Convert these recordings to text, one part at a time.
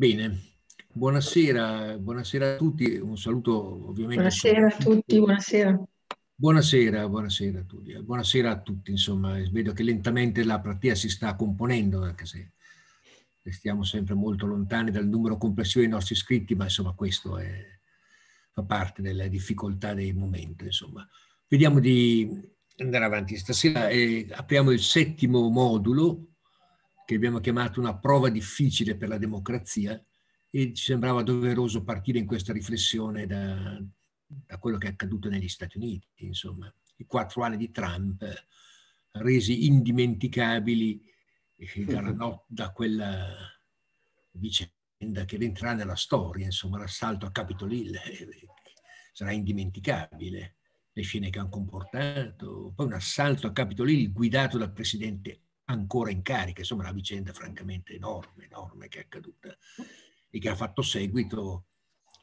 Bene, buonasera, buonasera, a tutti, un saluto ovviamente. Buonasera a tutti, buonasera. Buonasera, buonasera a tutti, eh, buonasera a tutti insomma, eh, vedo che lentamente la platea si sta componendo, anche se restiamo sempre molto lontani dal numero complessivo dei nostri iscritti, ma insomma questo è, fa parte delle difficoltà del momento, insomma. Vediamo di andare avanti. Stasera eh, apriamo il settimo modulo che abbiamo chiamato una prova difficile per la democrazia e ci sembrava doveroso partire in questa riflessione da, da quello che è accaduto negli Stati Uniti, insomma, i quattro anni di Trump eh, resi indimenticabili eh, mhm. no, da quella vicenda che entra nella storia, insomma, l'assalto a Capitol Hill eh, sarà indimenticabile, le scene che hanno comportato, poi un assalto a Capitol Hill guidato dal presidente ancora in carica, insomma una vicenda francamente enorme, enorme che è accaduta e che ha fatto seguito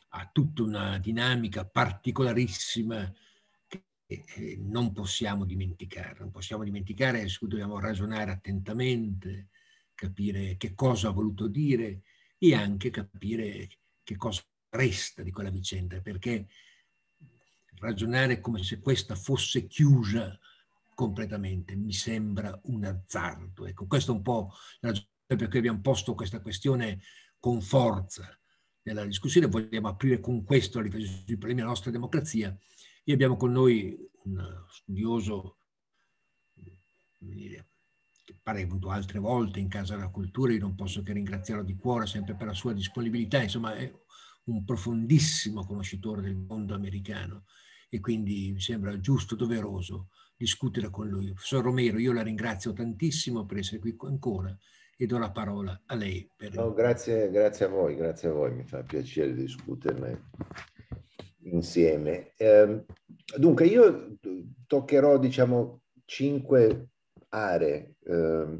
a tutta una dinamica particolarissima che eh, non possiamo dimenticare, non possiamo dimenticare, su cui dobbiamo ragionare attentamente, capire che cosa ha voluto dire e anche capire che cosa resta di quella vicenda, perché ragionare come se questa fosse chiusa completamente, mi sembra un azzardo. Ecco, questo è un po' la ragione per cui abbiamo posto questa questione con forza nella discussione, vogliamo aprire con questo la riflessione sui problemi della nostra democrazia e abbiamo con noi un studioso dire, che pare venuto altre volte in Casa della Cultura, io non posso che ringraziarlo di cuore sempre per la sua disponibilità, insomma è un profondissimo conoscitore del mondo americano e quindi mi sembra giusto, doveroso discutere con lui. Professor Romero, io la ringrazio tantissimo per essere qui ancora e do la parola a lei. Per... No, grazie, grazie, a voi, grazie a voi, mi fa piacere discuterne insieme. Eh, dunque, io toccherò, diciamo, cinque aree eh,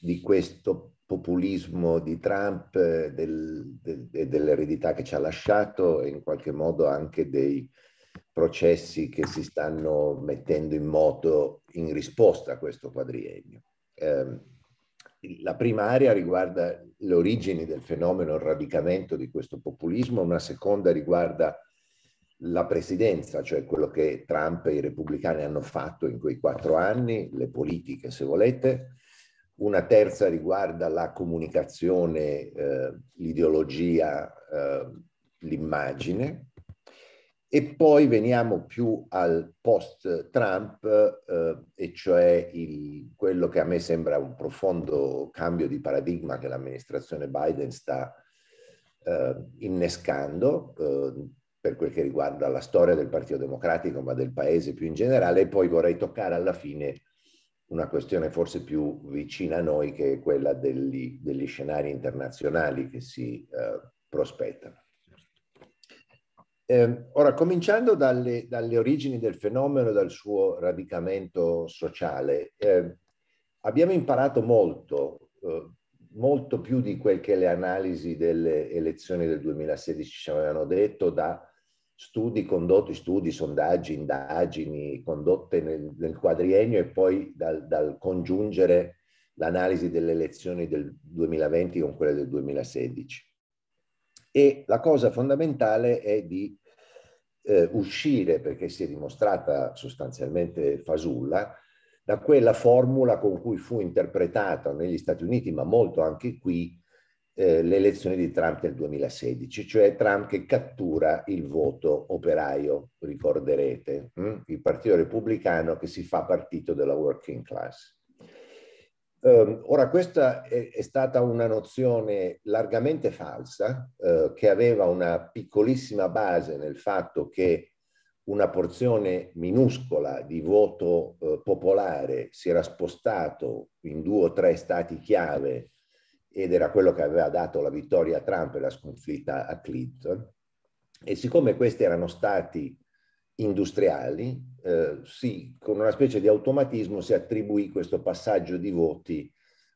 di questo populismo di Trump e eh, del, del, dell'eredità che ci ha lasciato e in qualche modo anche dei processi che si stanno mettendo in moto in risposta a questo quadriennio. Eh, la prima area riguarda le origini del fenomeno, il radicamento di questo populismo, una seconda riguarda la presidenza, cioè quello che Trump e i repubblicani hanno fatto in quei quattro anni, le politiche se volete, una terza riguarda la comunicazione, eh, l'ideologia, eh, l'immagine, e poi veniamo più al post-Trump, eh, e cioè il, quello che a me sembra un profondo cambio di paradigma che l'amministrazione Biden sta eh, innescando eh, per quel che riguarda la storia del Partito Democratico, ma del Paese più in generale. E poi vorrei toccare alla fine una questione forse più vicina a noi, che è quella degli, degli scenari internazionali che si eh, prospettano. Eh, ora, cominciando dalle, dalle, origini del fenomeno, dal suo radicamento sociale, eh, abbiamo imparato molto, eh, molto più di quel che le analisi delle elezioni del 2016 ci avevano detto da studi condotti, studi, sondaggi, indagini condotte nel, nel quadriennio e poi dal, dal congiungere l'analisi delle elezioni del 2020 con quelle del 2016. E la cosa fondamentale è di eh, uscire, perché si è dimostrata sostanzialmente fasulla, da quella formula con cui fu interpretata negli Stati Uniti, ma molto anche qui, eh, le di Trump del 2016, cioè Trump che cattura il voto operaio, ricorderete, hm? il Partito Repubblicano che si fa partito della working class. Um, ora, questa è, è, stata una nozione largamente falsa, uh, che aveva una piccolissima base nel fatto che una porzione minuscola di voto uh, popolare si era spostato in due o tre stati chiave ed era quello che aveva dato la vittoria a Trump e la sconfitta a Clinton. E siccome questi erano stati industriali, eh, si, con una specie di automatismo si attribuì questo passaggio di voti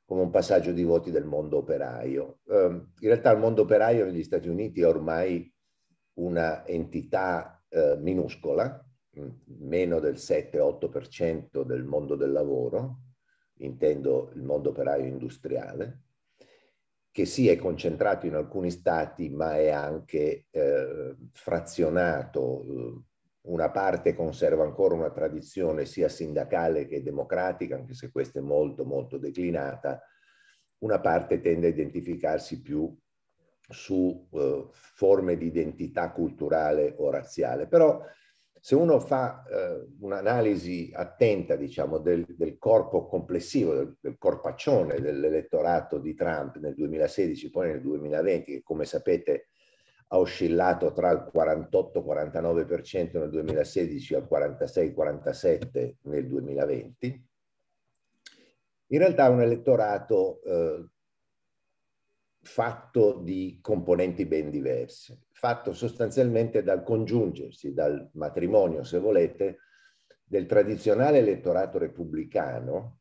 come un passaggio di voti del mondo operaio. Eh, in realtà il mondo operaio negli Stati Uniti è ormai una entità eh, minuscola, mm, meno del 7-8% del mondo del lavoro, intendo il mondo operaio industriale, che sì è concentrato in alcuni stati ma è anche eh, frazionato eh, una parte conserva ancora una tradizione sia sindacale che democratica, anche se questa è molto molto declinata, una parte tende a identificarsi più su eh, forme di identità culturale o razziale. Però se uno fa eh, un'analisi attenta, diciamo, del, del, corpo complessivo, del, del corpaccione dell'elettorato di Trump nel 2016, poi nel 2020, che come sapete ha oscillato tra il 48-49% nel 2016 al 46-47% nel 2020. In realtà è un elettorato eh, fatto di componenti ben diverse, fatto sostanzialmente dal congiungersi, dal matrimonio, se volete, del tradizionale elettorato repubblicano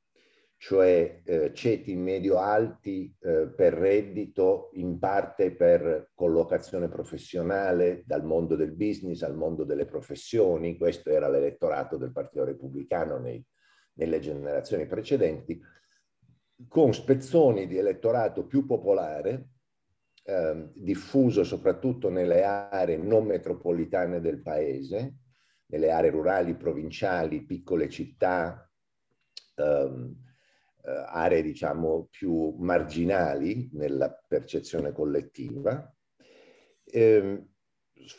cioè eh, ceti medio-alti eh, per reddito, in parte per collocazione professionale dal mondo del business al mondo delle professioni, questo era l'elettorato del Partito Repubblicano nei, nelle generazioni precedenti, con spezzoni di elettorato più popolare, eh, diffuso soprattutto nelle aree non metropolitane del paese, nelle aree rurali, provinciali, piccole città, ehm, eh, aree diciamo più marginali nella percezione collettiva, eh,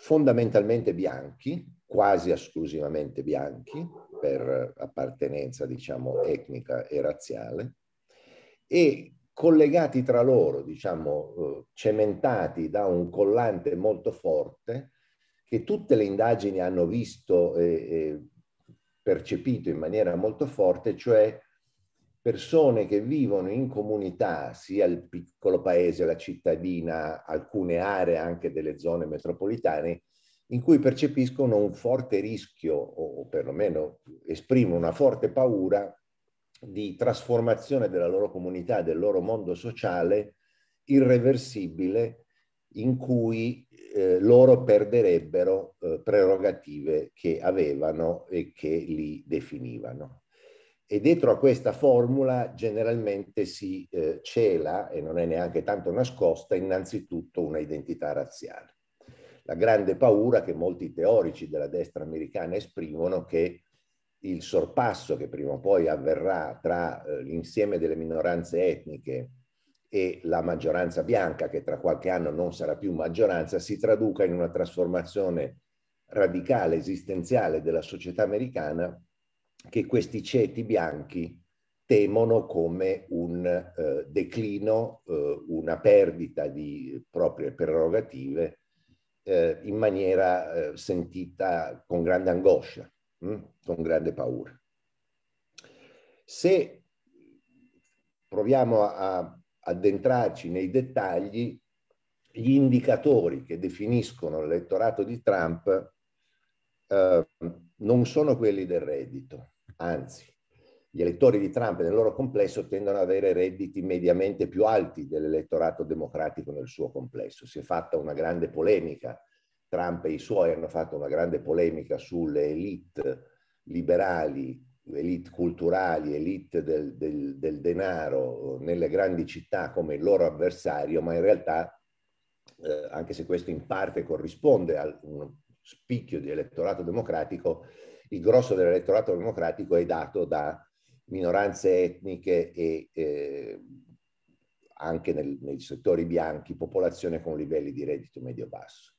fondamentalmente bianchi, quasi esclusivamente bianchi per appartenenza diciamo etnica e razziale e collegati tra loro, diciamo eh, cementati da un collante molto forte che tutte le indagini hanno visto e, e percepito in maniera molto forte, cioè persone che vivono in comunità, sia il piccolo paese, la cittadina, alcune aree anche delle zone metropolitane, in cui percepiscono un forte rischio, o perlomeno esprimono una forte paura di trasformazione della loro comunità, del loro mondo sociale irreversibile, in cui eh, loro perderebbero eh, prerogative che avevano e che li definivano e dietro a questa formula generalmente si eh, cela, e non è neanche tanto nascosta, innanzitutto una identità razziale. La grande paura che molti teorici della destra americana esprimono che il sorpasso che prima o poi avverrà tra eh, l'insieme delle minoranze etniche e la maggioranza bianca, che tra qualche anno non sarà più maggioranza, si traduca in una trasformazione radicale, esistenziale della società americana che questi ceti bianchi temono come un eh, declino, eh, una perdita di proprie prerogative eh, in maniera eh, sentita con grande angoscia, mh? Hm? con grande paura. Se proviamo a addentrarci nei dettagli, gli indicatori che definiscono l'elettorato di Trump eh, non sono quelli del reddito, Anzi, gli elettori di Trump nel loro complesso tendono ad avere redditi mediamente più alti dell'elettorato democratico nel suo complesso. Si è fatta una grande polemica, Trump e i suoi hanno fatto una grande polemica sulle elite liberali, elite culturali, elite del, del, del denaro nelle grandi città come il loro avversario, ma in realtà, eh, anche se questo in parte corrisponde a un spicchio di elettorato democratico, il grosso dell'elettorato democratico è dato da minoranze etniche e eh, anche nel, nei settori bianchi popolazione con livelli di reddito medio-basso.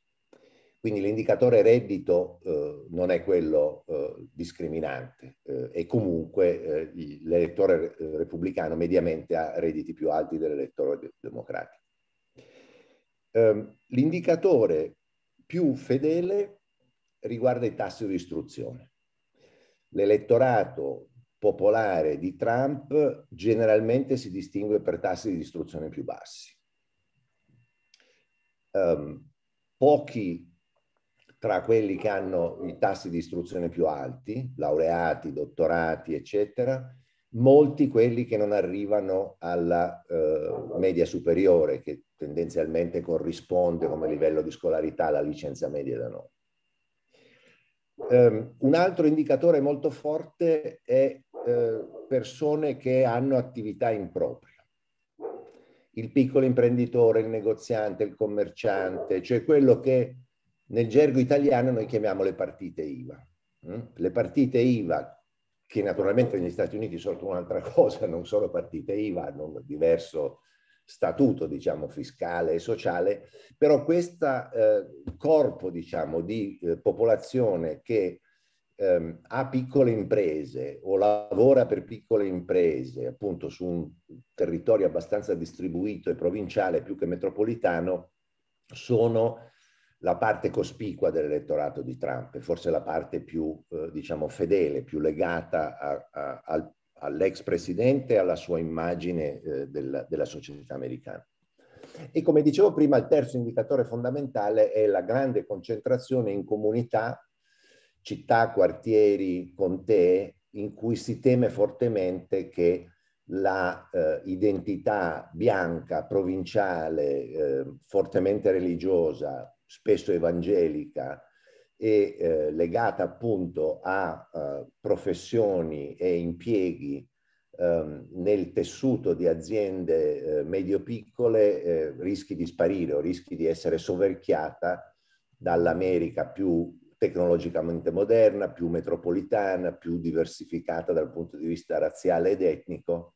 Quindi l'indicatore reddito eh, non è quello eh, discriminante eh, e comunque eh, l'elettore eh, repubblicano mediamente ha redditi più alti dell'elettore democratico. Ehm, l'indicatore più fedele riguarda i tassi di istruzione l'elettorato popolare di Trump generalmente si distingue per tassi di distruzione più bassi. Um, pochi tra quelli che hanno i tassi di istruzione più alti, laureati, dottorati, eccetera, molti quelli che non arrivano alla eh, media superiore, che tendenzialmente corrisponde come livello di scolarità alla licenza media da noi. Eh, un altro indicatore molto forte è eh, persone che hanno attività impropria. Il piccolo imprenditore, il negoziante, il commerciante, cioè quello che nel gergo italiano noi chiamiamo le partite IVA. Mm? Le partite IVA, che naturalmente negli Stati Uniti sono un'altra cosa, non sono partite IVA, hanno un diverso statuto diciamo, fiscale e sociale, però questo eh, corpo diciamo, di eh, popolazione che ehm, ha piccole imprese o lavora per piccole imprese, appunto su un territorio abbastanza distribuito e provinciale più che metropolitano, sono la parte cospicua dell'elettorato di Trump, e forse la parte più eh, diciamo, fedele, più legata a, a, al all'ex presidente e alla sua immagine eh, della, della società americana. E come dicevo prima, il terzo indicatore fondamentale è la grande concentrazione in comunità, città, quartieri, contee, in cui si teme fortemente che l'identità eh, bianca, provinciale, eh, fortemente religiosa, spesso evangelica, e eh, legata appunto a uh, professioni e impieghi um, nel tessuto di aziende eh, medio-piccole eh, rischi di sparire o rischi di essere soverchiata dall'America più tecnologicamente moderna, più metropolitana, più diversificata dal punto di vista razziale ed etnico,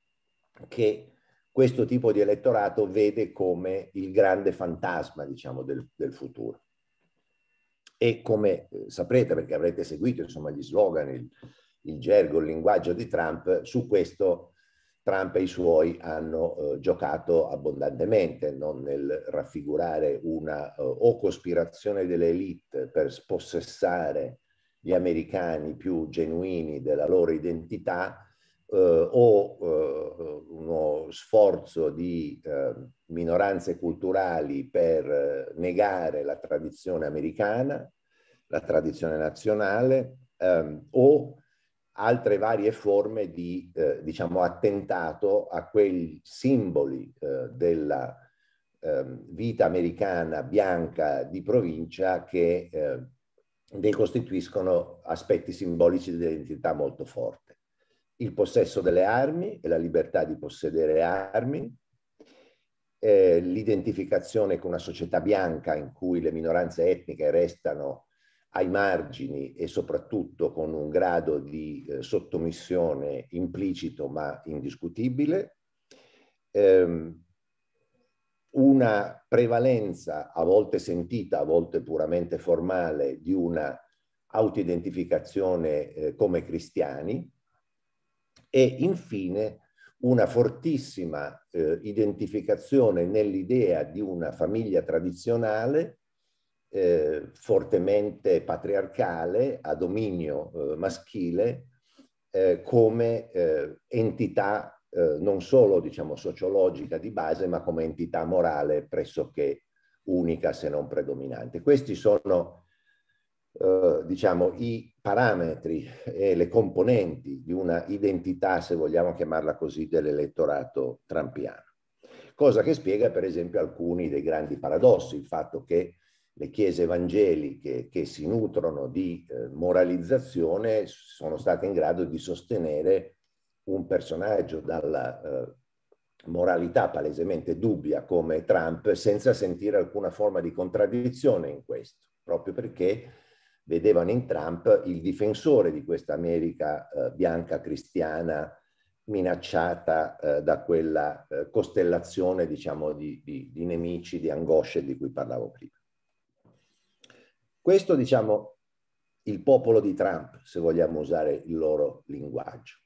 che questo tipo di elettorato vede come il grande fantasma, diciamo, del, del futuro e come eh, saprete perché avrete seguito insomma, gli slogan, il, il, gergo, il linguaggio di Trump, su questo Trump e i suoi hanno eh, giocato abbondantemente, non nel raffigurare una eh, o cospirazione delle elite per spossessare gli americani più genuini della loro identità, eh, o eh, uno sforzo di eh, minoranze culturali per eh, negare la tradizione americana, la tradizione nazionale, ehm, o altre varie forme di eh, diciamo, attentato a quei simboli eh, della eh, vita americana bianca di provincia che ne costituiscono aspetti simbolici di identità molto forti il possesso delle armi e la libertà di possedere armi, eh, l'identificazione con una società bianca in cui le minoranze etniche restano ai margini e soprattutto con un grado di eh, sottomissione implicito ma indiscutibile, ehm, una prevalenza a volte sentita, a volte puramente formale, di una autoidentificazione eh, come cristiani, e infine una fortissima eh, identificazione nell'idea di una famiglia tradizionale eh, fortemente patriarcale, a dominio eh, maschile, eh, come eh, entità eh, non solo diciamo, sociologica di base, ma come entità morale pressoché unica se non predominante. Questi sono eh, diciamo, i parametri e le componenti di una identità, se vogliamo chiamarla così, dell'elettorato trampiano. Cosa che spiega, per esempio, alcuni dei grandi paradossi, il fatto che le chiese evangeliche che si nutrono di eh, moralizzazione sono state in grado di sostenere un personaggio dalla eh, moralità palesemente dubbia come Trump senza sentire alcuna forma di contraddizione in questo, proprio perché vedevano in Trump il difensore di questa America eh, bianca cristiana minacciata eh, da quella eh, costellazione diciamo, di, di, di, nemici, di angosce di cui parlavo prima. Questo, diciamo, il popolo di Trump, se vogliamo usare il loro linguaggio.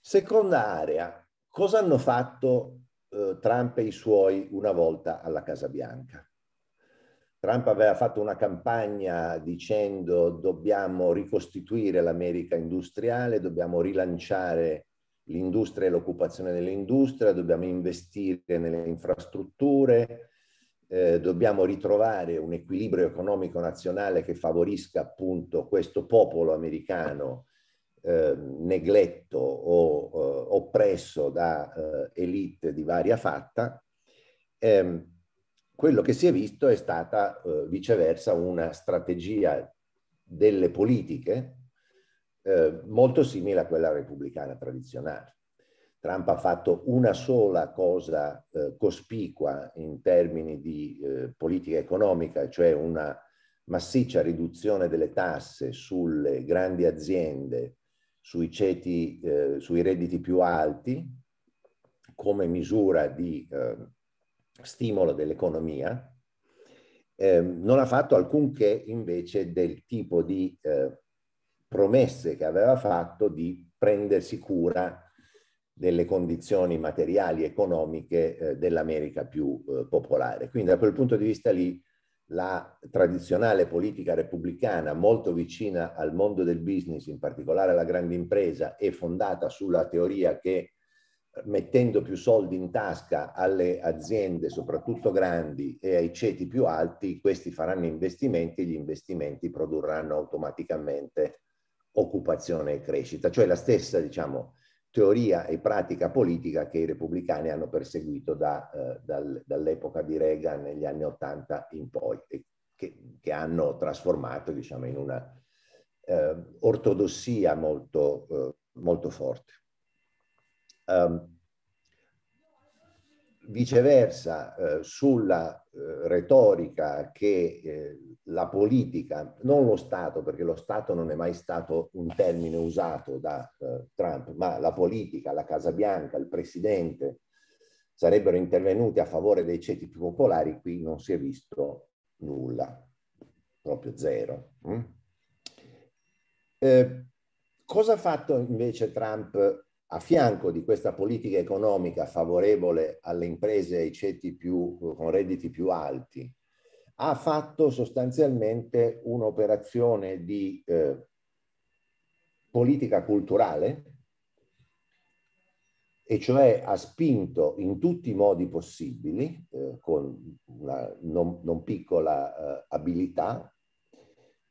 Seconda area, cosa hanno fatto eh, Trump e i suoi una volta alla Casa Bianca? Trump aveva fatto una campagna dicendo dobbiamo ricostituire l'America industriale, dobbiamo rilanciare l'industria e l'occupazione dell'industria, dobbiamo investire nelle infrastrutture, eh, dobbiamo ritrovare un equilibrio economico nazionale che favorisca appunto questo popolo americano eh, negletto o eh, oppresso da eh, elite di varia fatta. Eh, quello che si è visto è stata eh, viceversa una strategia delle politiche eh, molto simile a quella repubblicana tradizionale. Trump ha fatto una sola cosa eh, cospicua in termini di eh, politica economica, cioè una massiccia riduzione delle tasse sulle grandi aziende, sui ceti, eh, sui redditi più alti, come misura di eh, stimolo dell'economia, eh, non ha fatto alcunché invece del tipo di eh, promesse che aveva fatto di prendersi cura delle condizioni materiali economiche eh, dell'America più eh, popolare. Quindi da quel punto di vista lì la tradizionale politica repubblicana molto vicina al mondo del business, in particolare alla grande impresa, è fondata sulla teoria che mettendo più soldi in tasca alle aziende, soprattutto grandi, e ai ceti più alti, questi faranno investimenti e gli investimenti produrranno automaticamente occupazione e crescita, cioè la stessa diciamo, teoria e pratica politica che i repubblicani hanno perseguito da, eh, dal, dall'epoca di Reagan negli anni 80 in poi, e che, che hanno trasformato diciamo, in una eh, ortodossia molto, eh, molto forte. Um, viceversa eh, sulla eh, retorica che eh, la politica, non lo Stato, perché lo Stato non è mai stato un termine usato da eh, Trump, ma la politica, la Casa Bianca, il Presidente sarebbero intervenuti a favore dei ceti più popolari, qui non si è visto nulla, proprio zero. Mm? Eh, cosa ha fatto invece Trump a fianco di questa politica economica favorevole alle imprese e ai ceti più, con redditi più alti, ha fatto sostanzialmente un'operazione di eh, politica culturale, e cioè ha spinto in tutti i modi possibili, eh, con una non, non piccola eh, abilità,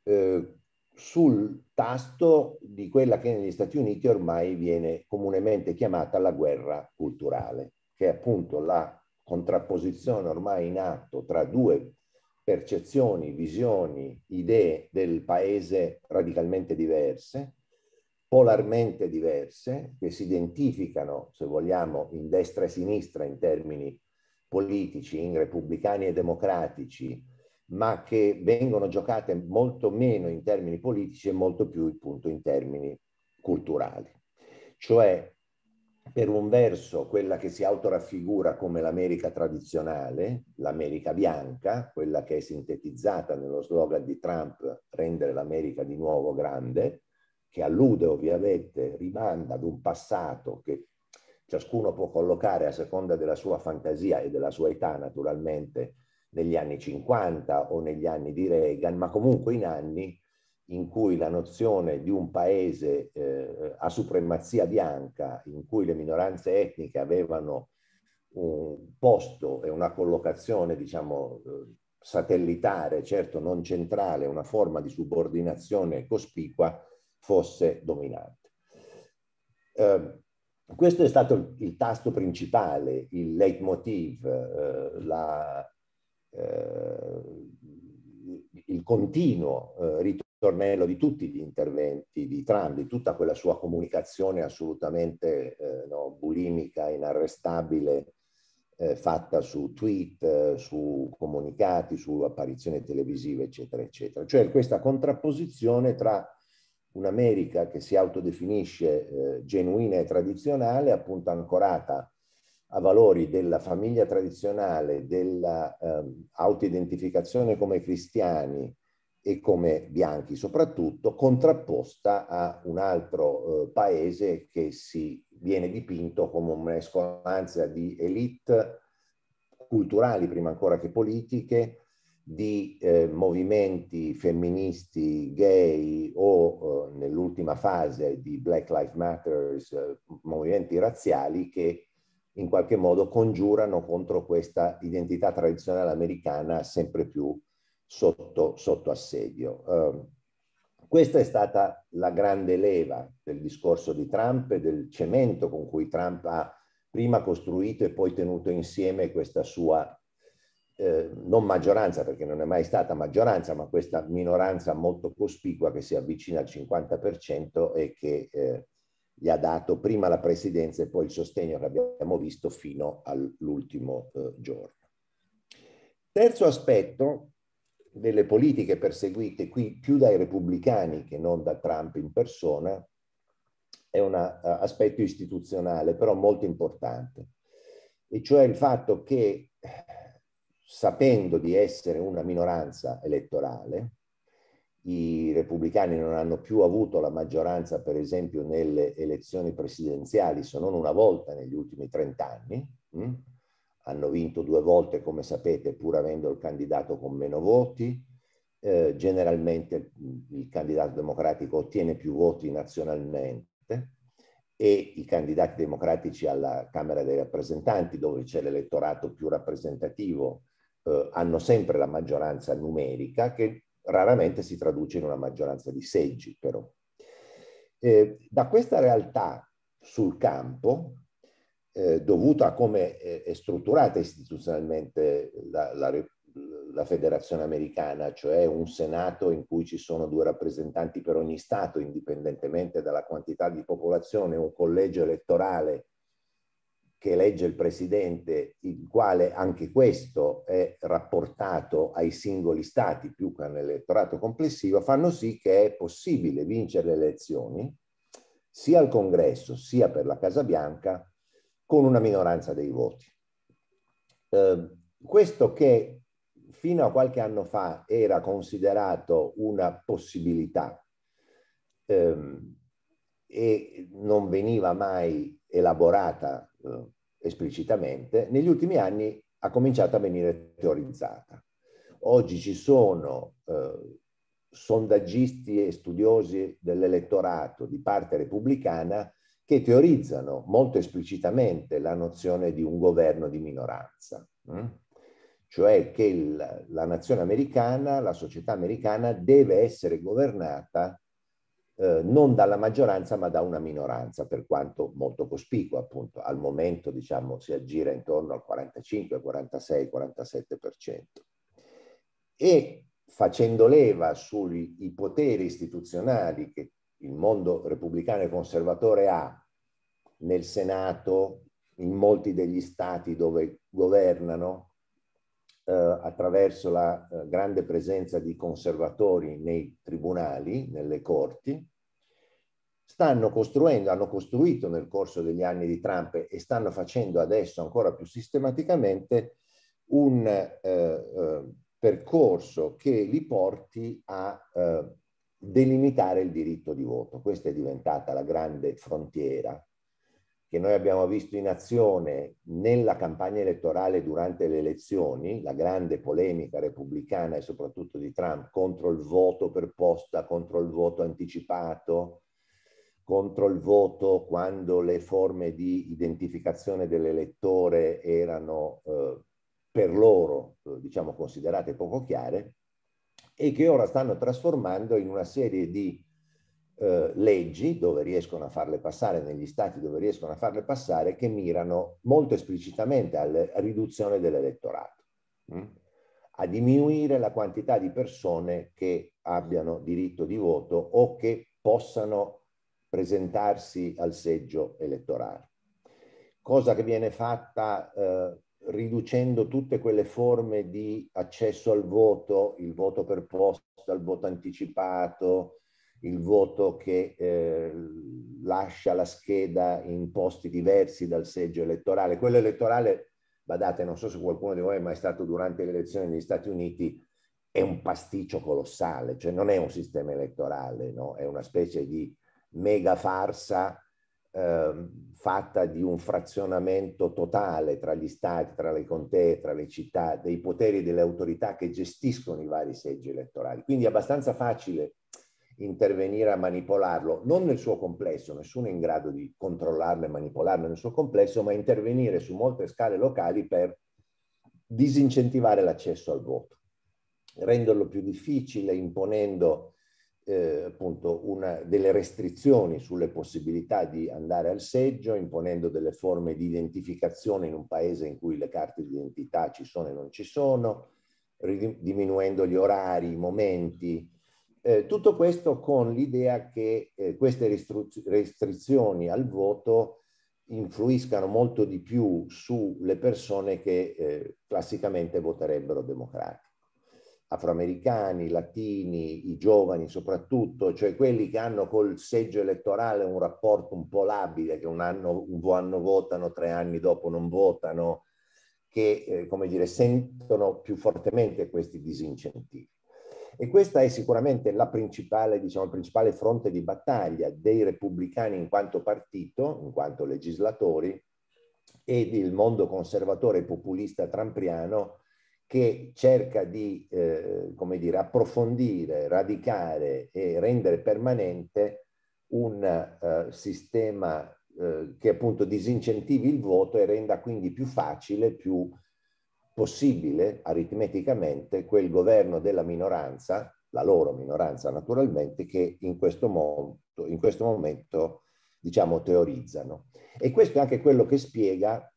eh, sul tasto di quella che negli Stati Uniti ormai viene comunemente chiamata la guerra culturale, che è appunto la contrapposizione ormai in atto tra due percezioni, visioni, idee del paese radicalmente diverse, polarmente diverse, che si identificano, se vogliamo, in destra e sinistra in termini politici, in repubblicani e democratici, ma che vengono giocate molto meno in termini politici e molto più appunto, in termini culturali. Cioè, per un verso, quella che si autoraffigura come l'America tradizionale, l'America bianca, quella che è sintetizzata nello slogan di Trump, rendere l'America di nuovo grande, che allude ovviamente, rimanda ad un passato che ciascuno può collocare a seconda della sua fantasia e della sua età naturalmente negli anni 50 o negli anni di Reagan, ma comunque in anni in cui la nozione di un paese eh, a supremazia bianca, in cui le minoranze etniche avevano un posto e una collocazione, diciamo, eh, satellitare, certo non centrale, una forma di subordinazione cospicua, fosse dominante. Eh, questo è stato il, tasto principale, il leitmotiv, eh, la, eh, il continuo eh, ritornello di tutti gli interventi di Trump, di tutta quella sua comunicazione assolutamente eh, no, bulimica, inarrestabile, fatta su tweet, su comunicati, su apparizioni televisive, eccetera, eccetera. Cioè questa contrapposizione tra un'America che si autodefinisce eh, genuina e tradizionale, appunto ancorata a valori della famiglia tradizionale, dell'autoidentificazione ehm, eh, come cristiani e come bianchi soprattutto, contrapposta a un altro eh, paese che si viene dipinto come una di elite culturali prima ancora che politiche, di eh, movimenti femministi gay o eh, nell'ultima fase di Black Lives Matter, eh, movimenti razziali che in qualche modo congiurano contro questa identità tradizionale americana sempre più sotto, sotto assedio. Eh, questa è stata la grande leva del discorso di Trump e del cemento con cui Trump ha prima costruito e poi tenuto insieme questa sua eh, non maggioranza, perché non è mai stata maggioranza, ma questa minoranza molto cospicua che si avvicina al 50% e che eh, gli ha dato prima la presidenza e poi il sostegno che abbiamo visto fino all'ultimo eh, giorno. Terzo aspetto delle politiche perseguite qui più dai repubblicani che non da Trump in persona è un eh, aspetto istituzionale però molto importante e cioè il fatto che eh, sapendo di essere una minoranza elettorale i repubblicani non hanno più avuto la maggioranza, per esempio, nelle elezioni presidenziali, se non una volta negli ultimi 30 anni. Mh? Mm? Hanno vinto due volte, come sapete, pur avendo il candidato con meno voti. Eh, generalmente il candidato democratico ottiene più voti nazionalmente e i candidati democratici alla Camera dei rappresentanti, dove c'è l'elettorato più rappresentativo, eh, hanno sempre la maggioranza numerica che raramente si traduce in una maggioranza di seggi però. Eh, da questa realtà sul campo, eh, dovuta a come è strutturata istituzionalmente la, la, la federazione americana, cioè un senato in cui ci sono due rappresentanti per ogni stato, indipendentemente dalla quantità di popolazione, un collegio elettorale che elegge il presidente, il quale anche questo è rapportato ai singoli stati più che all'elettorato complessivo, fanno sì che è possibile vincere le elezioni sia al congresso sia per la Casa Bianca con una minoranza dei voti. Eh, questo che fino a qualche anno fa era considerato una possibilità ehm, e non veniva mai elaborata eh, esplicitamente, negli ultimi anni ha cominciato a venire teorizzata. Oggi ci sono eh, sondaggisti e studiosi dell'elettorato di parte repubblicana che teorizzano molto esplicitamente la nozione di un governo di minoranza, mh? Mm? cioè che il, la nazione americana, la società americana deve essere governata eh, non dalla maggioranza ma da una minoranza, per quanto molto cospicua appunto. Al momento diciamo si aggira intorno al 45, 46, 47%. E facendo leva sui poteri istituzionali che il mondo repubblicano e conservatore ha nel Senato, in molti degli stati dove governano, eh, attraverso la eh, grande presenza di conservatori nei tribunali, nelle corti, stanno costruendo, hanno costruito nel corso degli anni di Trump e stanno facendo adesso ancora più sistematicamente un eh, eh percorso che li porti a eh, delimitare il diritto di voto. Questa è diventata la grande frontiera che noi abbiamo visto in azione nella campagna elettorale durante le elezioni, la grande polemica repubblicana e soprattutto di Trump contro il voto per posta, contro il voto anticipato, contro il voto quando le forme di identificazione dell'elettore erano eh, per loro, eh, diciamo, considerate poco chiare, e che ora stanno trasformando in una serie di eh, leggi, dove riescono a farle passare, negli stati dove riescono a farle passare, che mirano molto esplicitamente alla riduzione dell'elettorato, mh? Mm? a diminuire la quantità di persone che abbiano diritto di voto o che possano presentarsi al seggio elettorale. Cosa che viene fatta eh, riducendo tutte quelle forme di accesso al voto, il voto per posta, il voto anticipato, il voto che eh, lascia la scheda in posti diversi dal seggio elettorale. Quello elettorale, badate, non so se qualcuno di voi è mai stato durante le elezioni negli Stati Uniti, è un pasticcio colossale, cioè non è un sistema elettorale, no? è una specie di mega farsa eh, fatta di un frazionamento totale tra gli stati, tra le contee, tra le città, dei poteri delle autorità che gestiscono i vari seggi elettorali. Quindi è abbastanza facile intervenire a manipolarlo, non nel suo complesso, nessuno è in grado di controllarlo e manipolarlo nel suo complesso, ma intervenire su molte scale locali per disincentivare l'accesso al voto, renderlo più difficile imponendo eh, appunto una, delle restrizioni sulle possibilità di andare al seggio, imponendo delle forme di identificazione in un paese in cui le carte di identità ci sono e non ci sono, diminuendo gli orari, i momenti, eh, tutto questo con l'idea che eh, queste restrizioni al voto influiscano molto di più sulle persone che eh, classicamente voterebbero democratico. Afroamericani, latini, i giovani soprattutto, cioè quelli che hanno col seggio elettorale un rapporto un po' labile, che un anno, un anno votano, tre anni dopo non votano, che eh, come dire, sentono più fortemente questi disincentivi. E questa è sicuramente la principale, diciamo, il principale fronte di battaglia dei repubblicani in quanto partito, in quanto legislatori, ed il mondo conservatore e populista trampriano che cerca di eh, come dire, approfondire, radicare e rendere permanente un eh, sistema eh, che appunto disincentivi il voto e renda quindi più facile, più possibile aritmeticamente quel governo della minoranza, la loro minoranza naturalmente, che in questo, mo- in questo momento diciamo, teorizzano. E questo è anche quello che spiega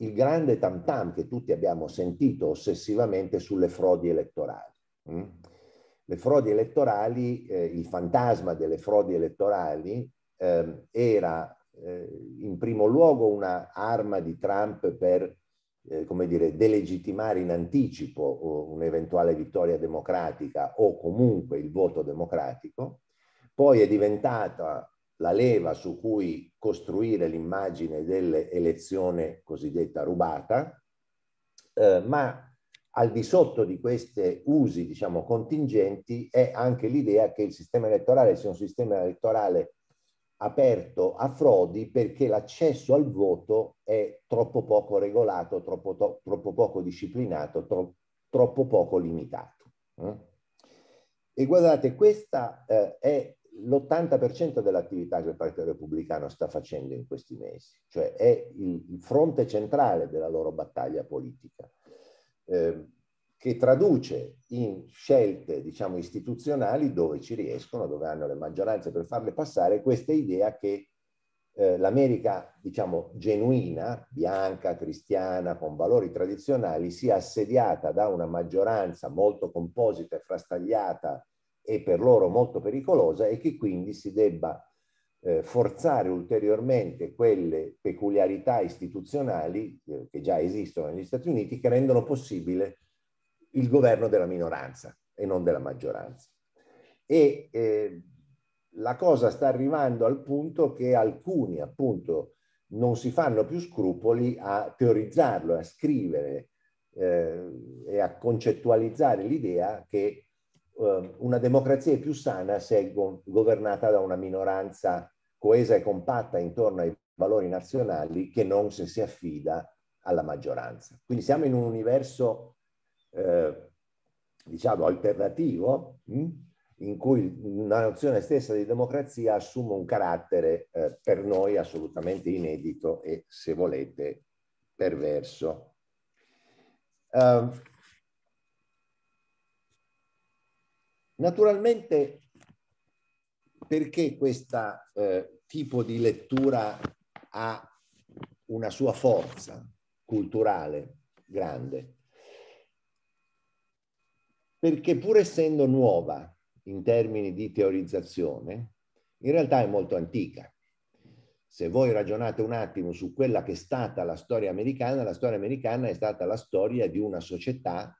il grande tam tam che tutti abbiamo sentito ossessivamente sulle frodi elettorali. Mm? Le frodi elettorali, eh, il fantasma delle frodi elettorali eh, era eh, in primo luogo una arma di Trump per eh, come dire, delegittimare in anticipo un'eventuale vittoria democratica o comunque il voto democratico, poi è diventata la leva su cui costruire l'immagine dell'elezione cosiddetta rubata, eh, ma al di sotto di questi usi diciamo, contingenti è anche l'idea che il sistema elettorale sia un sistema elettorale aperto a frodi perché l'accesso al voto è troppo poco regolato, troppo, to- troppo poco disciplinato, tro- troppo poco limitato. Eh? E guardate, questa eh, è l'80% dell'attività che il Partito Repubblicano sta facendo in questi mesi, cioè è il, il fronte centrale della loro battaglia politica. Eh, che traduce in scelte, diciamo, istituzionali dove ci riescono, dove hanno le maggioranze per farle passare, questa idea che eh, l'America, diciamo, genuina, bianca, cristiana, con valori tradizionali, sia assediata da una maggioranza molto composita e frastagliata e per loro molto pericolosa e che quindi si debba eh, forzare ulteriormente quelle peculiarità istituzionali eh, che già esistono negli Stati Uniti che rendono possibile il governo della minoranza e non della maggioranza. E eh, la cosa sta arrivando al punto che alcuni appunto non si fanno più scrupoli a teorizzarlo, a scrivere eh, e a concettualizzare l'idea che eh, una democrazia è più sana se è go- governata da una minoranza coesa e compatta intorno ai valori nazionali che non se si affida alla maggioranza. Quindi siamo in un universo eh, diciamo, alternativo, hm, in cui la nozione stessa di democrazia assume un carattere eh, per noi assolutamente inedito e, se volete, perverso. Uh, naturalmente, perché questo eh, tipo di lettura ha una sua forza culturale grande? perché pur essendo nuova in termini di teorizzazione, in realtà è molto antica. Se voi ragionate un attimo su quella che è stata la storia americana, la storia americana è stata la storia di una società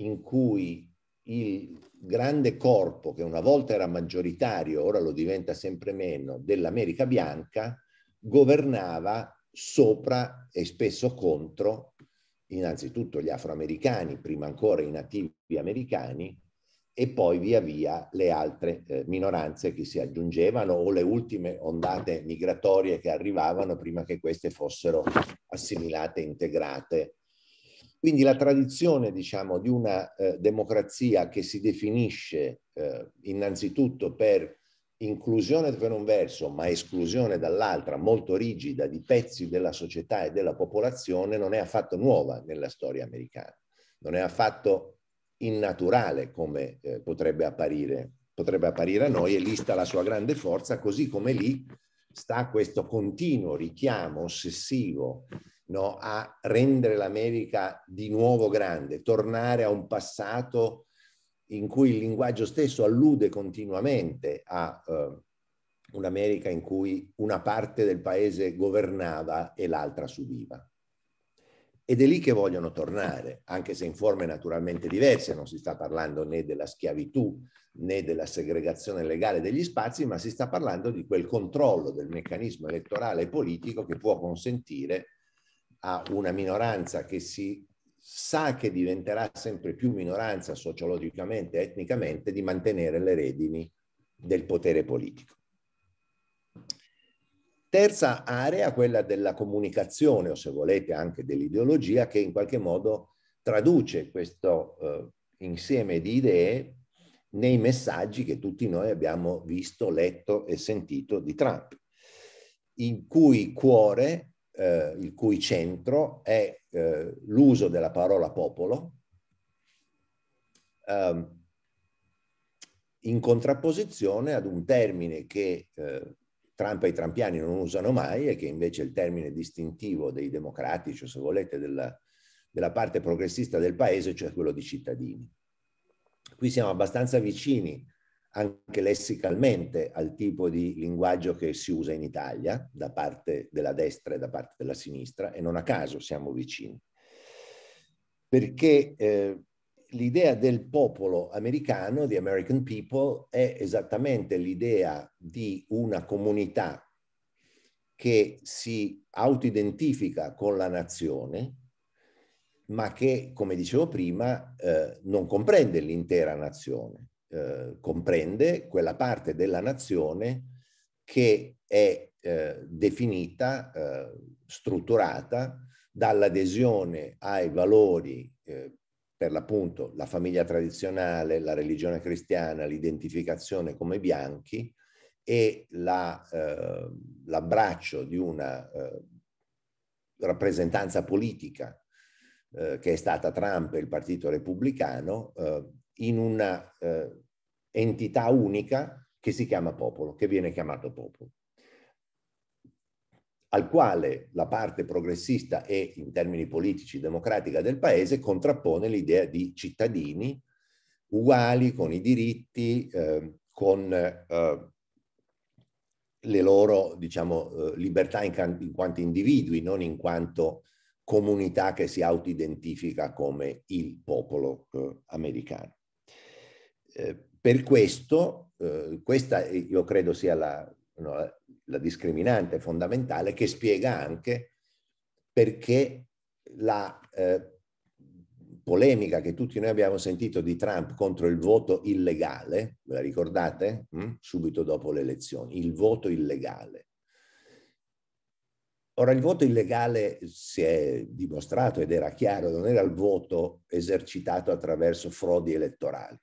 in cui il grande corpo, che una volta era maggioritario, ora lo diventa sempre meno, dell'America bianca, governava sopra e spesso contro innanzitutto gli afroamericani, prima ancora i nativi americani, e poi via via le altre eh, minoranze che si aggiungevano o le ultime ondate migratorie che arrivavano prima che queste fossero assimilate e integrate. Quindi la tradizione, diciamo, di una eh, democrazia che si definisce eh, innanzitutto per inclusione per un verso, ma esclusione dall'altra, molto rigida, di pezzi della società e della popolazione, non è affatto nuova nella storia americana, non è affatto innaturale come eh, potrebbe, apparire, potrebbe apparire a noi e lì sta la sua grande forza, così come lì sta questo continuo richiamo ossessivo no, a rendere l'America di nuovo grande, tornare a un passato in cui il linguaggio stesso allude continuamente a eh, un'America in cui una parte del paese governava e l'altra subiva. Ed è lì che vogliono tornare, anche se in forme naturalmente diverse, non si sta parlando né della schiavitù né della segregazione legale degli spazi, ma si sta parlando di quel controllo del meccanismo elettorale e politico che può consentire a una minoranza che si sa che diventerà sempre più minoranza sociologicamente etnicamente di mantenere le redini del potere politico. Terza area, quella della comunicazione o se volete anche dell'ideologia che in qualche modo traduce questo eh, insieme di idee nei messaggi che tutti noi abbiamo visto, letto e sentito di Trump, in cui cuore eh, il cui centro è eh, l'uso della parola popolo, ehm, in contrapposizione ad un termine che eh, Trump e i trampiani non usano mai e che invece è il termine distintivo dei democratici, o se volete, della, della parte progressista del paese, cioè quello di cittadini. Qui siamo abbastanza vicini anche lessicalmente al tipo di linguaggio che si usa in Italia da parte della destra e da parte della sinistra e non a caso siamo vicini. Perché eh, l'idea del popolo americano, the American People, è esattamente l'idea di una comunità che si autoidentifica con la nazione, ma che, come dicevo prima, eh, non comprende l'intera nazione eh, comprende quella parte della nazione che è eh, definita, eh, strutturata dall'adesione ai valori eh, per l'appunto la famiglia tradizionale, la religione cristiana, l'identificazione come bianchi e la, eh, l'abbraccio di una eh, rappresentanza politica eh, che è stata Trump e il Partito Repubblicano eh, in una eh, entità unica che si chiama popolo, che viene chiamato popolo, al quale la parte progressista e in termini politici democratica del paese contrappone l'idea di cittadini uguali con i diritti, eh, con eh, le loro diciamo, eh, libertà in, in, quanto individui, non in quanto comunità che si autoidentifica come il popolo eh, americano. Eh, per questo, eh, questa eh, io credo sia la, no, la discriminante fondamentale che spiega anche perché la eh, polemica che tutti noi abbiamo sentito di Trump contro il voto illegale, ve la ricordate? Mm? Subito dopo le elezioni, il voto illegale. Ora, il voto illegale si è dimostrato ed era chiaro, non era il voto esercitato attraverso frodi elettorali,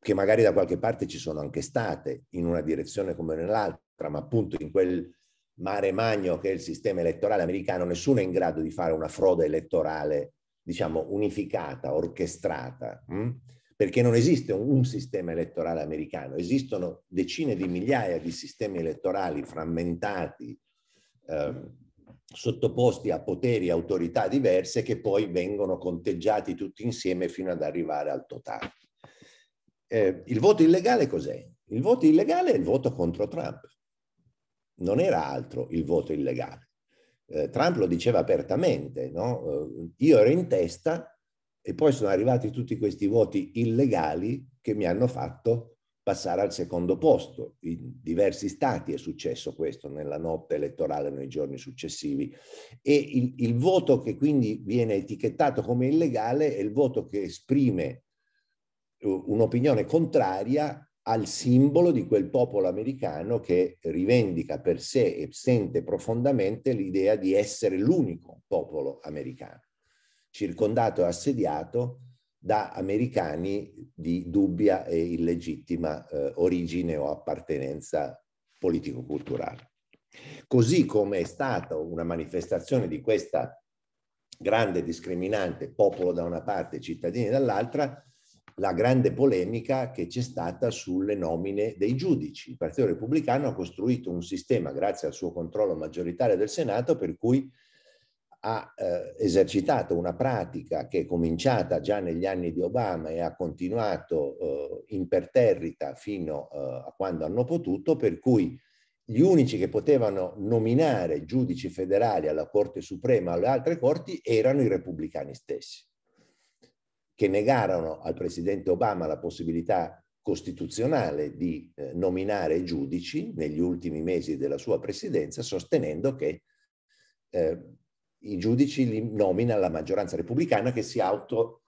che magari da qualche parte ci sono anche state in una direzione come nell'altra, ma appunto in quel mare magno che è il sistema elettorale americano, nessuno è in grado di fare una frode elettorale, diciamo, unificata, orchestrata, mh? Mm? perché non esiste un, un sistema elettorale americano, esistono decine di migliaia di sistemi elettorali frammentati, eh, sottoposti a poteri e autorità diverse che poi vengono conteggiati tutti insieme fino ad arrivare al totale eh, il voto illegale cos'è? Il voto illegale è il voto contro Trump. Non era altro il voto illegale. Eh, Trump lo diceva apertamente, no? eh, io ero in testa e poi sono arrivati tutti questi voti illegali che mi hanno fatto passare al secondo posto. In diversi stati è successo questo nella notte elettorale, nei giorni successivi. E il, il voto che quindi viene etichettato come illegale è il voto che esprime un'opinione contraria al simbolo di quel popolo americano che rivendica per sé e sente profondamente l'idea di essere l'unico popolo americano, circondato e assediato da americani di dubbia e illegittima eh, origine o appartenenza politico-culturale. Così come è stata una manifestazione di questa grande discriminante, popolo da una parte, e cittadini dall'altra, la grande polemica che c'è stata sulle nomine dei giudici. Il Partito Repubblicano ha costruito un sistema, grazie al suo controllo maggioritario del Senato, per cui ha eh, esercitato una pratica che è cominciata già negli anni di Obama e ha continuato eh, imperterrita fino eh, a quando hanno potuto, per cui gli unici che potevano nominare giudici federali alla Corte Suprema o alle altre corti erano i repubblicani stessi che negarono al presidente Obama la possibilità costituzionale di eh, nominare giudici negli ultimi mesi della sua presidenza, sostenendo che eh, i giudici li nomina la maggioranza repubblicana che si auto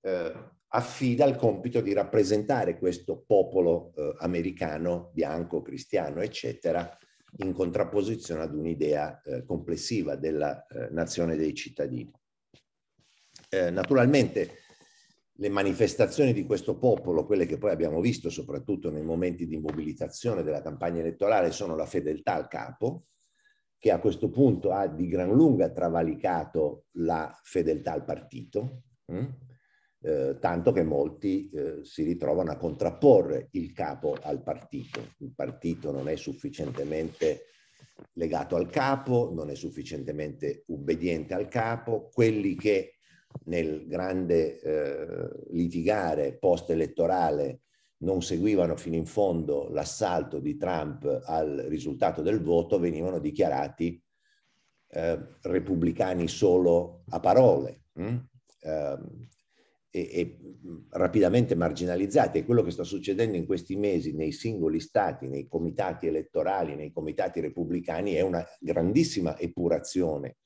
eh, affida il compito di rappresentare questo popolo eh, americano, bianco, cristiano, eccetera, in contrapposizione ad un'idea eh, complessiva della eh, nazione dei cittadini. naturalmente le manifestazioni di questo popolo, quelle che poi abbiamo visto soprattutto nei momenti di mobilitazione della campagna elettorale, sono la fedeltà al capo, che a questo punto ha di gran lunga travalicato la fedeltà al partito, mm? eh, tanto che molti eh, si ritrovano a contrapporre il capo al partito. Il partito non è sufficientemente legato al capo, non è sufficientemente ubbidiente al capo, quelli che nel grande eh, litigare post-elettorale non seguivano fino in fondo l'assalto di Trump al risultato del voto, venivano dichiarati eh, repubblicani solo a parole mh? Mm? eh, e, e rapidamente marginalizzati. E quello che sta succedendo in questi mesi nei singoli stati, nei comitati elettorali, nei comitati repubblicani, è una grandissima epurazione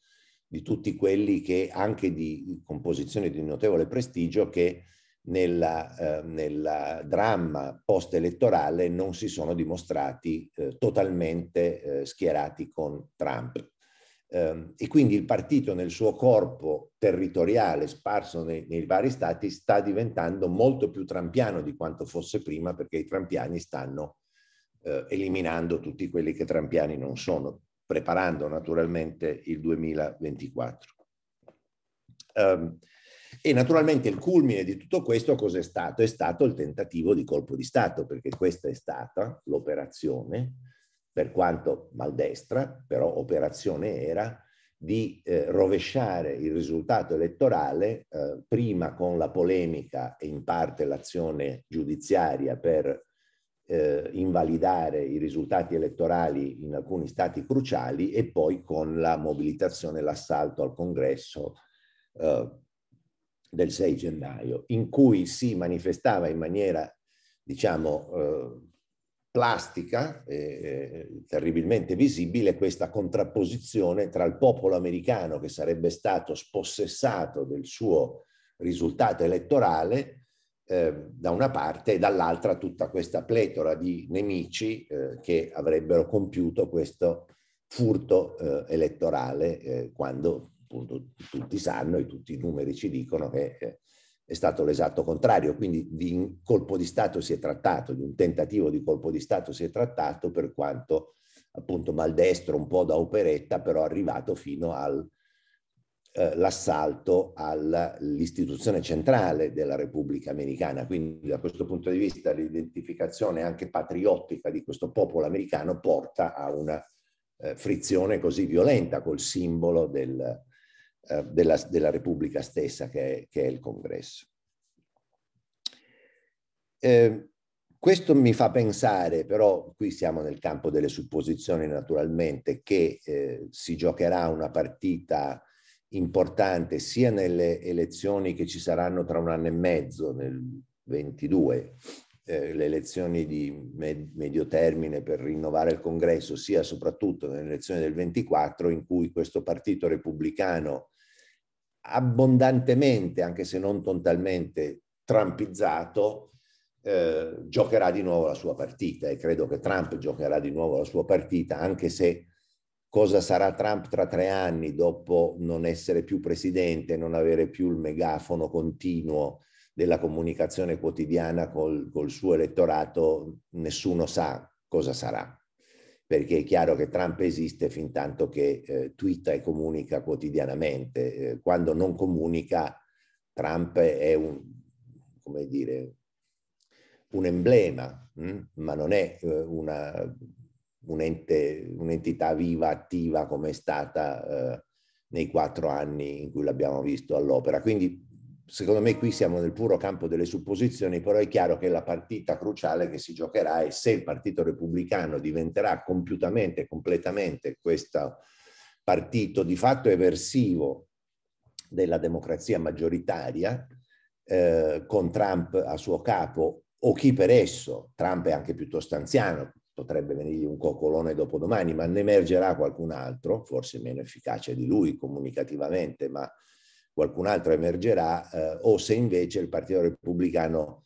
di tutti quelli che anche di composizione di notevole prestigio che nella, eh, nella dramma post-elettorale non si sono dimostrati eh, totalmente eh, schierati con Trump. Ehm, e quindi il partito nel suo corpo territoriale sparso nei, nei vari stati sta diventando molto più trampiano di quanto fosse prima perché i trampiani stanno eh, eliminando tutti quelli che trampiani non sono preparando naturalmente il 2024. Um, ehm, e naturalmente il culmine di tutto questo cos'è stato? È stato il tentativo di colpo di Stato, perché questa è stata l'operazione, per quanto maldestra, però operazione era, di eh, rovesciare il risultato elettorale, eh, prima con la polemica e in parte l'azione giudiziaria per eh, invalidare i risultati elettorali in alcuni stati cruciali e poi con la mobilitazione l'assalto al congresso eh, del 6 gennaio, in cui si manifestava in maniera, diciamo, eh, plastica e terribilmente visibile questa contrapposizione tra il popolo americano che sarebbe stato spossessato del suo risultato elettorale Ehm, da una parte e dall'altra tutta questa pletora di nemici eh, che avrebbero compiuto questo furto eh, elettorale eh, quando appunto tutti sanno e tutti i numeri ci dicono che eh, è stato l'esatto contrario, quindi di colpo di Stato si è trattato, di un tentativo di colpo di Stato si è trattato per quanto appunto maldestro, un po' da operetta, però arrivato fino al eh, l'assalto all'istituzione centrale della Repubblica Americana. Quindi da questo punto di vista l'identificazione anche patriottica di questo popolo americano porta a una eh, frizione così violenta col simbolo del, eh, della, della, Repubblica stessa che è, che è il Congresso. Eh, questo mi fa pensare, però qui siamo nel campo delle supposizioni naturalmente, che eh, si giocherà una partita importante sia nelle elezioni che ci saranno tra un anno e mezzo, nel 22, eh, le elezioni di med- medio termine per rinnovare il congresso, sia soprattutto nelle elezioni del 24 in cui questo partito repubblicano abbondantemente, anche se non totalmente, trampizzato, eh, giocherà di nuovo la sua partita e credo che Trump giocherà di nuovo la sua partita, anche se cosa sarà Trump tra tre anni dopo non essere più presidente, non avere più il megafono continuo della comunicazione quotidiana col, col suo elettorato, nessuno sa cosa sarà perché è chiaro che Trump esiste fin tanto che eh, twitta e comunica quotidianamente. Eh, quando non comunica, Trump è un, dire, un emblema, mh? Mm? ma non è eh, una un'entità viva, attiva come è stata eh, nei quattro anni in cui l'abbiamo visto all'opera. Quindi secondo me qui siamo nel puro campo delle supposizioni, però è chiaro che la partita cruciale che si giocherà è se il Partito Repubblicano diventerà compiutamente, completamente questo partito di fatto eversivo della democrazia maggioritaria, eh, con Trump a suo capo o chi per esso, Trump è anche piuttosto anziano, potrebbe venire un coccolone dopodomani, ma ne emergerà qualcun altro, forse meno efficace di lui comunicativamente, ma qualcun altro emergerà, eh, o se invece il Partito Repubblicano,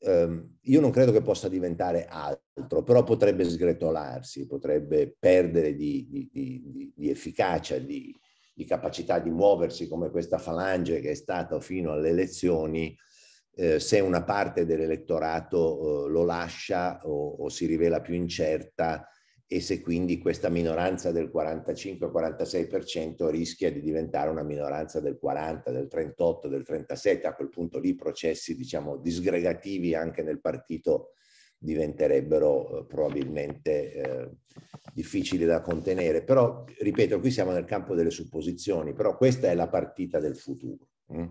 ehm, io non credo che possa diventare altro, però potrebbe sgretolarsi, potrebbe perdere di, di, di, di efficacia, di, capacità di muoversi come questa falange che è stata fino alle elezioni eh, se una parte dell'elettorato eh, lo lascia o, o, si rivela più incerta e se quindi questa minoranza del 45-46% rischia di diventare una minoranza del 40, del 38, del 37, a quel punto lì processi diciamo disgregativi anche nel partito diventerebbero eh, probabilmente eh, difficili da contenere. Però, ripeto, qui siamo nel campo delle supposizioni, però questa è la partita del futuro. Mh? Mm?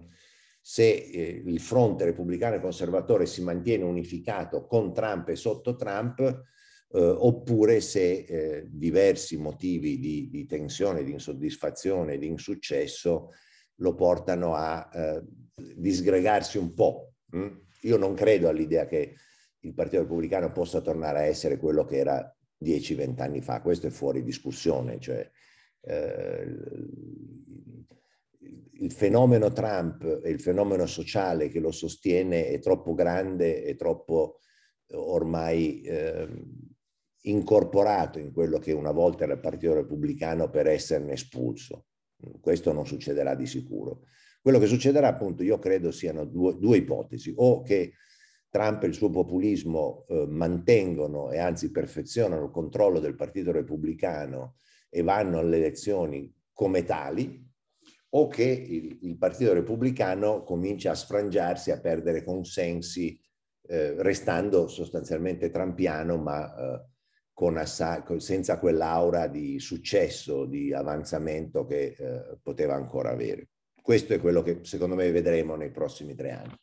se eh, il fronte repubblicano e conservatore si mantiene unificato con Trump e sotto Trump, eh, oppure se eh, diversi motivi di, di, tensione, di insoddisfazione, di insuccesso lo portano a eh, disgregarsi un po'. Mm? Io non credo all'idea che il Partito Repubblicano possa tornare a essere quello che era 10-20 anni fa, questo è fuori discussione. Cioè, eh, il fenomeno Trump e il fenomeno sociale che lo sostiene è troppo grande, è troppo eh, ormai eh, incorporato in quello che una volta era il Partito Repubblicano per esserne espulso. Questo non succederà di sicuro. Quello che succederà, appunto, io credo siano due, due ipotesi, o che Trump e il suo populismo eh, mantengono e anzi perfezionano il controllo del Partito Repubblicano e vanno alle elezioni come tali, o che il, il Partito Repubblicano comincia a sfrangiarsi, a perdere consensi, eh, restando sostanzialmente trampiano, ma eh, assa- senza quell'aura di successo, di avanzamento che eh, poteva ancora avere. Questo è quello che secondo me vedremo nei prossimi tre anni.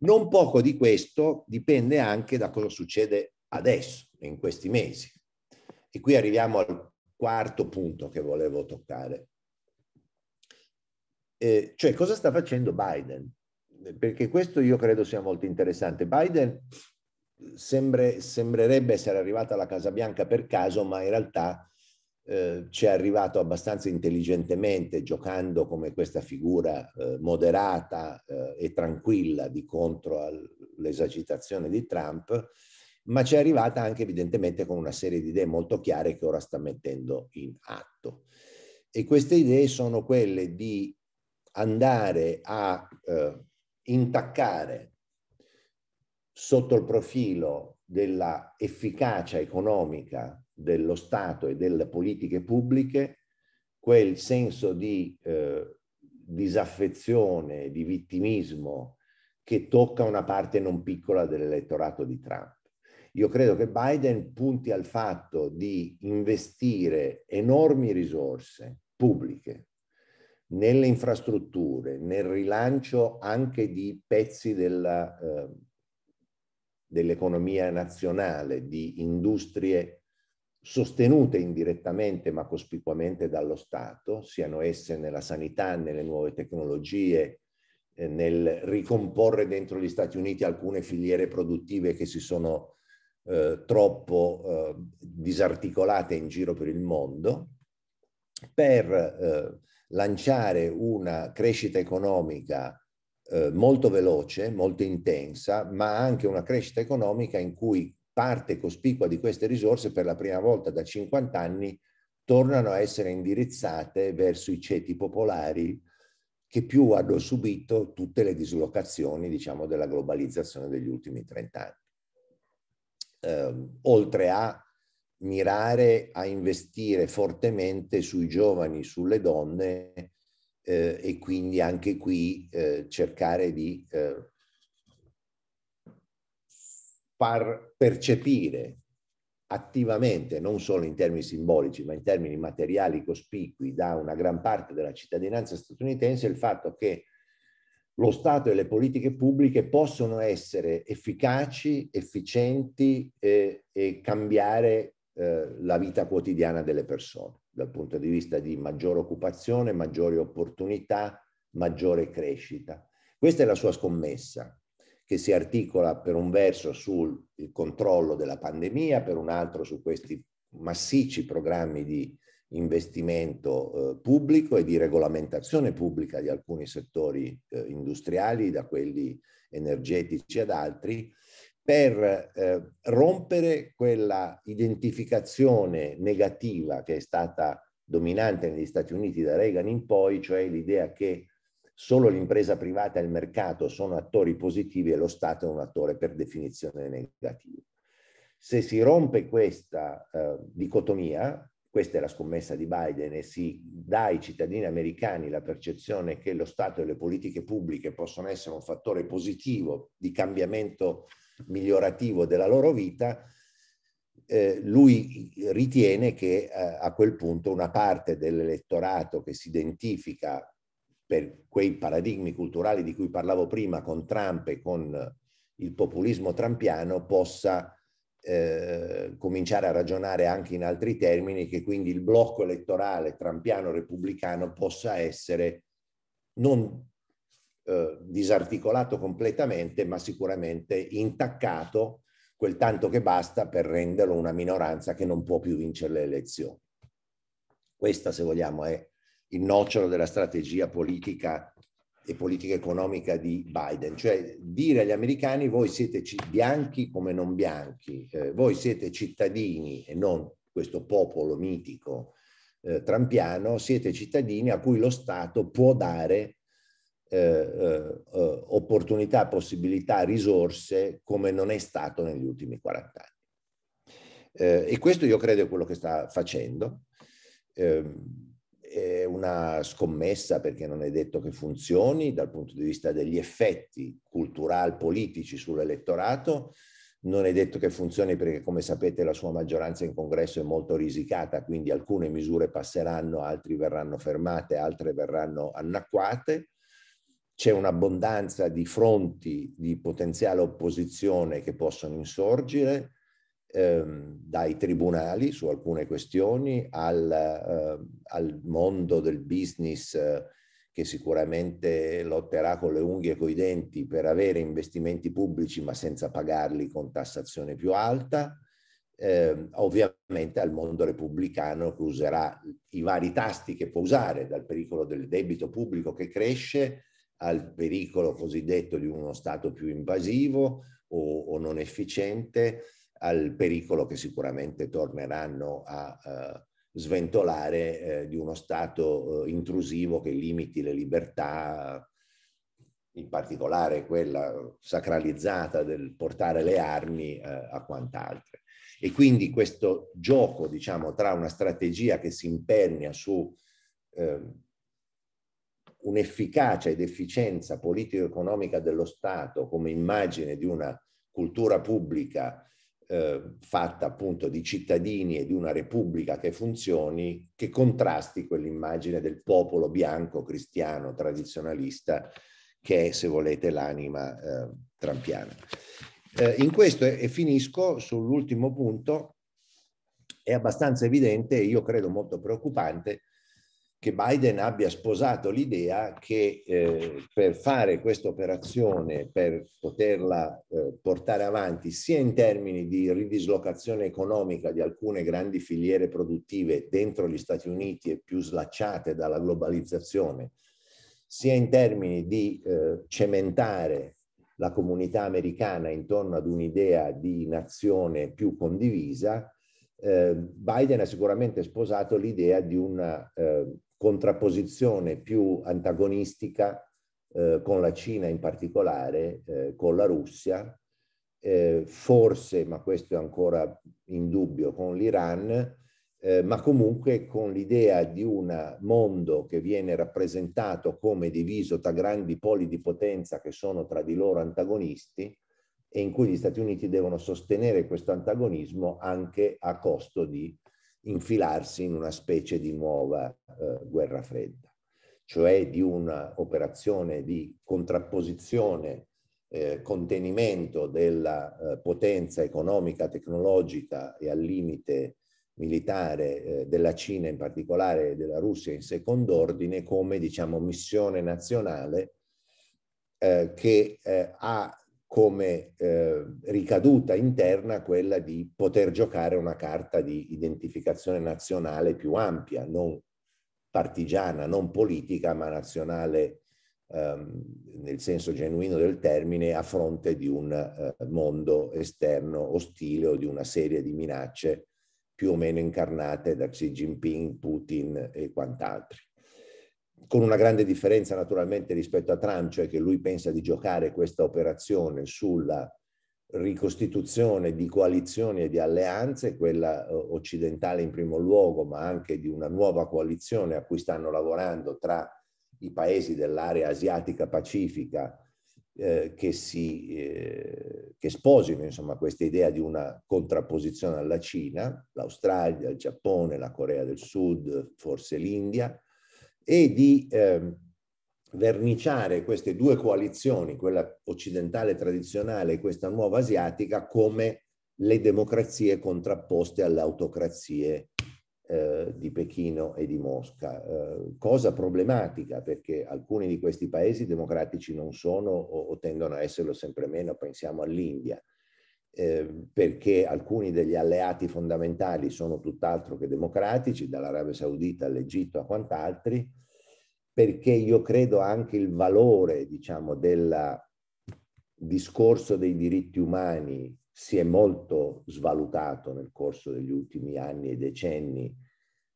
Non poco di questo dipende anche da cosa succede adesso, in questi mesi. E qui arriviamo al quarto punto che volevo toccare. Eh, cioè cosa sta facendo Biden? Eh, perché questo io credo sia molto interessante. Biden sembre, sembrerebbe essere arrivato alla Casa Bianca per caso, ma in realtà eh, ci è arrivato abbastanza intelligentemente, giocando come questa figura eh, moderata eh, e tranquilla di contro all'esagitazione di Trump, ma ci è arrivata anche evidentemente con una serie di idee molto chiare che ora sta mettendo in atto. E queste idee sono quelle di andare a eh, intaccare sotto il profilo della efficacia economica dello Stato e delle politiche pubbliche quel senso di eh, disaffezione, di vittimismo che tocca una parte non piccola dell'elettorato di Trump. Io credo che Biden punti al fatto di investire enormi risorse pubbliche nelle infrastrutture, nel rilancio anche di pezzi ehm, dell'economia eh, dell nazionale, di industrie sostenute indirettamente ma cospicuamente dallo Stato, siano esse nella sanità, nelle nuove tecnologie, eh, nel ricomporre dentro gli Stati Uniti alcune filiere produttive che si sono eh, troppo eh, disarticolate in giro per il mondo, per eh, lanciare una crescita economica eh, molto veloce, molto intensa, ma anche una crescita economica in cui parte cospicua di queste risorse per la prima volta da 50 anni tornano a essere indirizzate verso i ceti popolari che più hanno subito tutte le dislocazioni diciamo, della globalizzazione degli ultimi 30 anni. Eh, oltre a mirare a investire fortemente sui giovani, sulle donne eh, e quindi anche qui eh, cercare di eh, far percepire attivamente, non solo in termini simbolici, ma in termini materiali cospicui da una gran parte della cittadinanza statunitense il fatto che lo Stato e le politiche pubbliche possono essere efficaci, efficienti e, eh, e cambiare eh, la vita quotidiana delle persone, dal punto di vista di maggiore occupazione, maggiori opportunità, maggiore crescita. Questa è la sua scommessa, che si articola per un verso sul controllo della pandemia, per un altro su questi massicci programmi di investimento eh, pubblico e di regolamentazione pubblica di alcuni settori eh, industriali, da quelli energetici ad altri, per eh, rompere quella identificazione negativa che è stata dominante negli Stati Uniti da Reagan in poi, cioè l'idea che solo l'impresa privata e il mercato sono attori positivi e lo Stato è un attore per definizione negativo. Se si rompe questa eh, dicotomia, questa è la scommessa di Biden e si dà ai cittadini americani la percezione che lo Stato e le politiche pubbliche possono essere un fattore positivo di cambiamento migliorativo della loro vita, eh, lui ritiene che eh, a quel punto una parte dell'elettorato che si identifica per quei paradigmi culturali di cui parlavo prima con Trump e con il populismo trampiano possa eh, cominciare a ragionare anche in altri termini che quindi il blocco elettorale trampiano-repubblicano possa essere non eh, disarticolato completamente, ma sicuramente intaccato quel tanto che basta per renderlo una minoranza che non può più vincere le elezioni. Questa, se vogliamo, è il nocciolo della strategia politica e politica economica di Biden, cioè dire agli americani voi siete bianchi come non bianchi, eh, voi siete cittadini e non questo popolo mitico eh, trampiano, siete cittadini a cui lo Stato può dare eh, eh, eh, opportunità, possibilità, risorse come non è stato negli ultimi 40 anni. Eh, e questo io credo è quello che sta facendo. Ehm, è una scommessa perché non è detto che funzioni dal punto di vista degli effetti culturali, politici sull'elettorato, non è detto che funzioni perché, come sapete, la sua maggioranza in congresso è molto risicata, quindi alcune misure passeranno, altre verranno fermate, altre verranno annacquate c'è un'abbondanza di fronti di potenziale opposizione che possono insorgere, ehm, dai tribunali su alcune questioni al, eh, al mondo del business eh, che sicuramente lotterà con le unghie e coi denti per avere investimenti pubblici ma senza pagarli con tassazione più alta, eh, ovviamente al mondo repubblicano che userà i vari tasti che può usare, dal pericolo del debito pubblico che cresce al pericolo cosiddetto di uno Stato più invasivo o, o non efficiente, al pericolo che sicuramente torneranno a eh, sventolare eh, di uno Stato eh, intrusivo che limiti le libertà, in particolare quella sacralizzata del portare le armi eh, a quant'altre. E quindi questo gioco, diciamo, tra una strategia che si impernia su ehm, un'efficacia ed efficienza politico-economica dello Stato come immagine di una cultura pubblica eh, fatta appunto di cittadini e di una repubblica che funzioni, che contrasti quell'immagine del popolo bianco, cristiano, tradizionalista, che è, se volete, l'anima eh, trampiana. Eh, in questo, e, e finisco sull'ultimo punto, è abbastanza evidente e io credo molto preoccupante che Biden abbia sposato l'idea che eh, per fare questa operazione, per poterla eh, portare avanti sia in termini di ridislocazione economica di alcune grandi filiere produttive dentro gli Stati Uniti e più slacciate dalla globalizzazione, sia in termini di eh, cementare la comunità americana intorno ad un'idea di nazione più condivisa, eh, Biden ha sicuramente sposato l'idea di una eh, contrapposizione più antagonistica eh, con la Cina in particolare, eh, con la Russia, eh, forse, ma questo è ancora in dubbio, con l'Iran, eh, ma comunque con l'idea di un mondo che viene rappresentato come diviso tra grandi poli di potenza che sono tra di loro antagonisti e in cui gli Stati Uniti devono sostenere questo antagonismo anche a costo di infilarsi in una specie di nuova eh, guerra fredda, cioè di un'operazione di contrapposizione, eh, contenimento della eh, potenza economica, tecnologica e al limite militare eh, della Cina in particolare e della Russia in secondo ordine come diciamo missione nazionale eh, che eh, ha come eh, ricaduta interna quella di poter giocare una carta di identificazione nazionale più ampia, non partigiana, non politica, ma nazionale ehm, nel senso genuino del termine, a fronte di un eh, mondo esterno ostile o di una serie di minacce più o meno incarnate da Xi Jinping, Putin e quant'altri con una grande differenza naturalmente rispetto a Trump, cioè che lui pensa di giocare questa operazione sulla ricostituzione di coalizioni e di alleanze, quella eh, occidentale in primo luogo, ma anche di una nuova coalizione a cui stanno lavorando tra i paesi dell'area asiatica pacifica eh, che, si, eh, che sposino insomma, questa idea di una contrapposizione alla Cina, l'Australia, il Giappone, la Corea del Sud, forse l'India e di eh, verniciare queste due coalizioni, quella occidentale tradizionale e questa nuova asiatica, come le democrazie contrapposte alle autocrazie eh, di Pechino e di Mosca, eh, cosa problematica perché alcuni di questi paesi democratici non sono o, o tendono a esserlo sempre meno, pensiamo all'India. Ehm, perché alcuni degli alleati fondamentali sono tutt'altro che democratici, dall'Arabia Saudita all'Egitto a quant'altri, perché io credo anche il valore, diciamo, del discorso dei diritti umani si è molto svalutato nel corso degli ultimi anni e decenni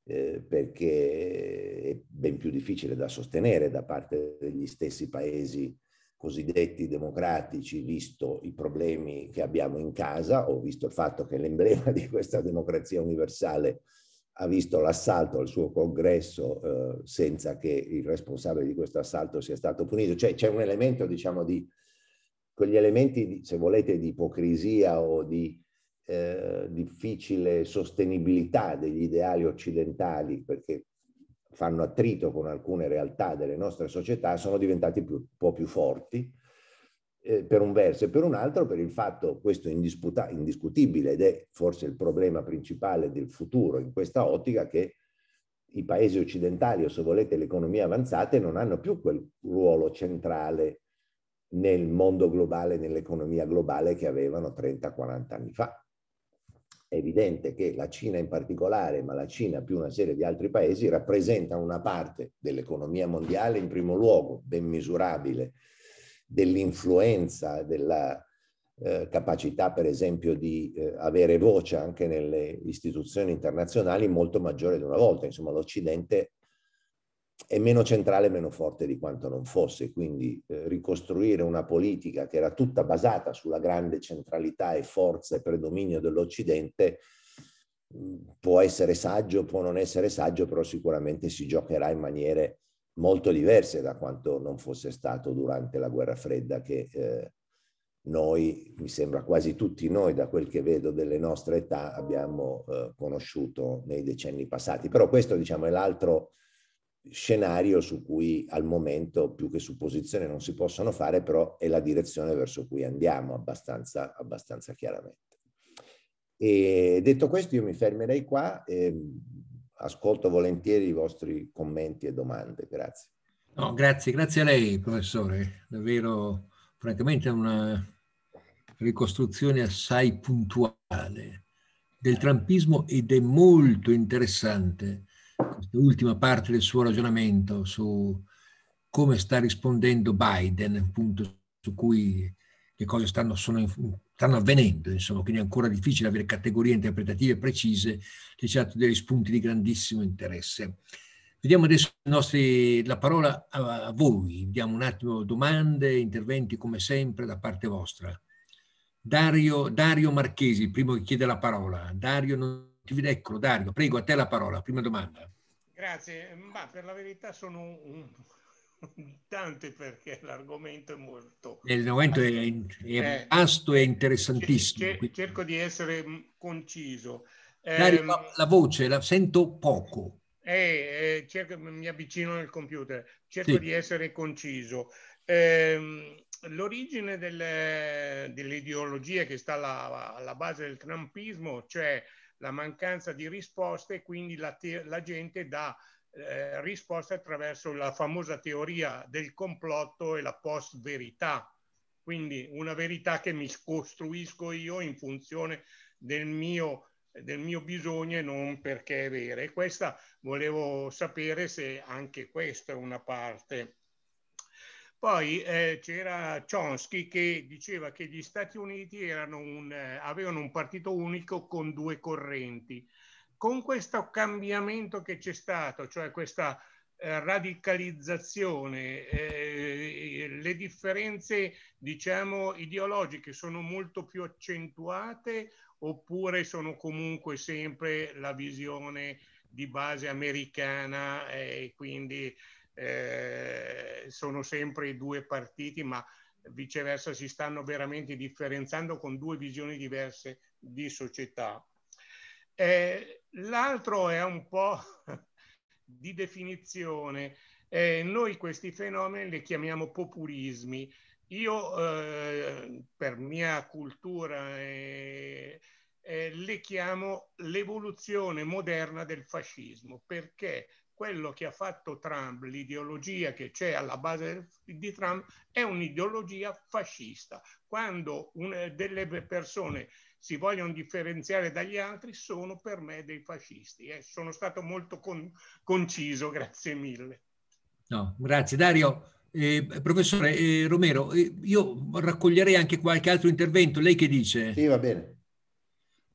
eh, perché è ben più difficile da sostenere da parte degli stessi paesi cosiddetti democratici, visto i problemi che abbiamo in casa o visto il fatto che l'emblema di questa democrazia universale ha visto l'assalto al suo congresso eh, senza che il responsabile di questo assalto sia stato punito. Cioè c'è un elemento, diciamo, di quegli elementi, se volete, di ipocrisia o di eh, difficile sostenibilità degli ideali occidentali, perché fanno attrito con alcune realtà delle nostre società, sono diventati più, un po' più forti eh, per un verso e per un altro per il fatto, questo indisputa, indiscutibile ed è forse il problema principale del futuro in questa ottica, che i paesi occidentali o se volete le economie avanzate non hanno più quel ruolo centrale nel mondo globale, nell'economia globale che avevano 30-40 anni fa è evidente che la Cina in particolare, ma la Cina più una serie di altri paesi, rappresenta una parte dell'economia mondiale in primo luogo, ben misurabile, dell'influenza, della eh, capacità per esempio di eh, avere voce anche nelle istituzioni internazionali molto maggiore di una volta. Insomma l'Occidente è meno centrale e meno forte di quanto non fosse. Quindi eh, ricostruire una politica che era tutta basata sulla grande centralità e forza e predominio dell'Occidente mm, può essere saggio, può non essere saggio, però sicuramente si giocherà in maniere molto diverse da quanto non fosse stato durante la guerra fredda che eh, noi, mi sembra quasi tutti noi, da quel che vedo delle nostre età, abbiamo eh, conosciuto nei decenni passati. Però questo, diciamo, è l'altro scenario su cui al momento più che supposizioni non si possono fare, però è la direzione verso cui andiamo abbastanza, abbastanza chiaramente. E detto questo io mi fermerei qua e mm, ascolto volentieri i vostri commenti e domande. Grazie. No, grazie, grazie a lei professore, davvero francamente una ricostruzione assai puntuale del trampismo ed è molto interessante l'ultima parte del suo ragionamento su come sta rispondendo Biden, appunto su cui le cose stanno, sono, stanno avvenendo, insomma, quindi è ancora difficile avere categorie interpretative precise, c'è certo degli spunti di grandissimo interesse. Vediamo adesso nostri, la parola a, a voi, diamo un attimo domande, interventi come sempre da parte vostra. Dario, Dario Marchesi, primo che chiede la parola. Dario, non ti vedo, eccolo Dario, prego a te la parola, prima domanda. Grazie, ehm, ma per la verità sono un, un, tante perché l'argomento è molto... L'argomento è, è eh, vasto e interessantissimo. cerco di essere mm, conciso. eh, la voce, la sento poco. Eh, eh cerco, mi avvicino al computer, cerco sì. di essere conciso. Ehm, l'origine delle, dell'ideologia che sta alla, alla base del trumpismo, cioè la mancanza di risposte e quindi la, la gente dà eh, risposte attraverso la famosa teoria del complotto e la post-verità. Quindi una verità che mi costruisco io in funzione del mio, del mio bisogno e non perché è vera. E questa volevo sapere se anche questa è una parte poi eh, c'era Chomsky che diceva che gli Stati Uniti un, eh, avevano un partito unico con due correnti. Con questo cambiamento che c'è stato, cioè questa eh, radicalizzazione, eh, le differenze diciamo, ideologiche sono molto più accentuate oppure sono comunque sempre la visione di base americana eh, e quindi eh, sono sempre i due partiti, ma viceversa si stanno veramente differenziando con due visioni diverse di società. Eh, l'altro è un po' di definizione. Eh, noi questi fenomeni li chiamiamo populismi. Io, eh, per mia cultura, eh, eh, le chiamo l'evoluzione moderna del fascismo, perché quello che ha fatto Trump, l'ideologia che c'è alla base di Trump, è un'ideologia fascista. Quando un, delle persone si vogliono differenziare dagli altri, sono per me dei fascisti. Eh, sono stato molto con, conciso, grazie mille. No, grazie Dario. Eh, professore eh, Romero, eh, io raccoglierei anche qualche altro intervento. Lei che dice? Sì, va bene.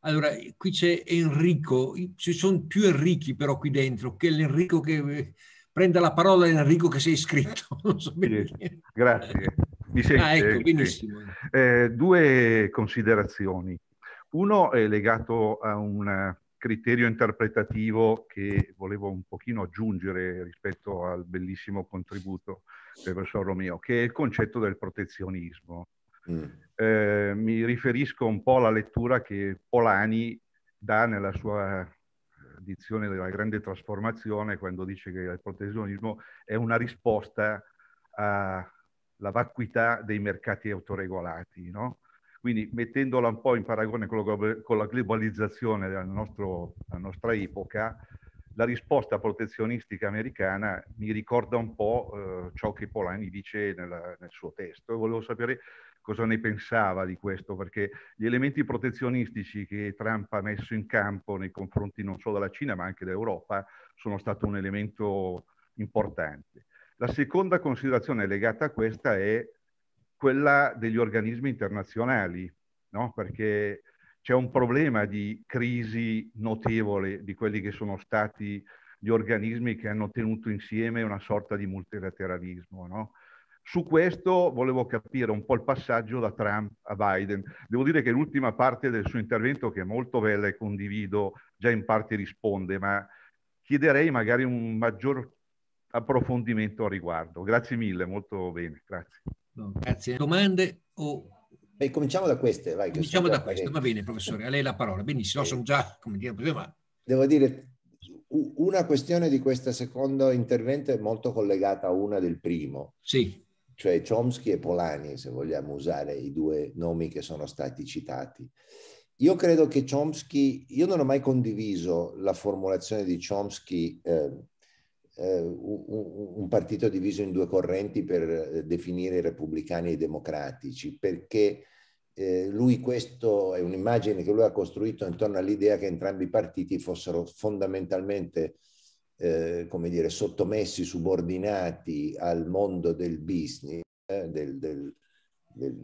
Allora, qui c'è Enrico, ci sono più Enrichi però qui dentro che l'Enrico che eh, prenda la parola Enrico che sei iscritto. So Grazie, mi ah, sente? Ah, ecco, benissimo. Eh, due considerazioni. Uno è legato a un criterio interpretativo che volevo un pochino aggiungere rispetto al bellissimo contributo del professor Romeo, che è il concetto del protezionismo. Mm. Eh, mi riferisco un po' alla lettura che Polani dà nella sua edizione della grande trasformazione quando dice che il protezionismo è una risposta alla vacuità dei mercati autoregolati. No? Quindi mettendola un po' in paragone con la globalizzazione della, nostro, della nostra epoca, la risposta protezionistica americana mi ricorda un po' eh, ciò che Polani dice nella, nel suo testo. Volevo sapere cosa ne pensava di questo, perché gli elementi protezionistici che Trump ha messo in campo nei confronti non solo della Cina ma anche dell'Europa sono stati un elemento importante. La seconda considerazione legata a questa è quella degli organismi internazionali, no? perché c'è un problema di crisi notevole di quelli che sono stati gli organismi che hanno tenuto insieme una sorta di multilateralismo. No? Su questo volevo capire un po' il passaggio da Trump a Biden. Devo dire che l'ultima parte del suo intervento, che è molto bella e condivido, già in parte risponde, ma chiederei magari un maggior approfondimento a riguardo. Grazie mille, molto bene, grazie. No, grazie. Domande o... Beh, cominciamo da queste, vai. Cominciamo da queste, va bene professore, a lei la parola. Benissimo, sì. sono già, come dire, ma... Devo dire, una questione di questo secondo intervento è molto collegata a una del primo. Sì cioè Chomsky e Polanyi, se vogliamo usare i due nomi che sono stati citati. Io credo che Chomsky, io non ho mai condiviso la formulazione di Chomsky, ehm, eh, eh, un, partito diviso in due correnti per eh, definire i repubblicani e i democratici, perché eh, lui questo è un'immagine che lui ha costruito intorno all'idea che entrambi i partiti fossero fondamentalmente eh, come dire, sottomessi, subordinati al mondo del business, eh, del, del, del,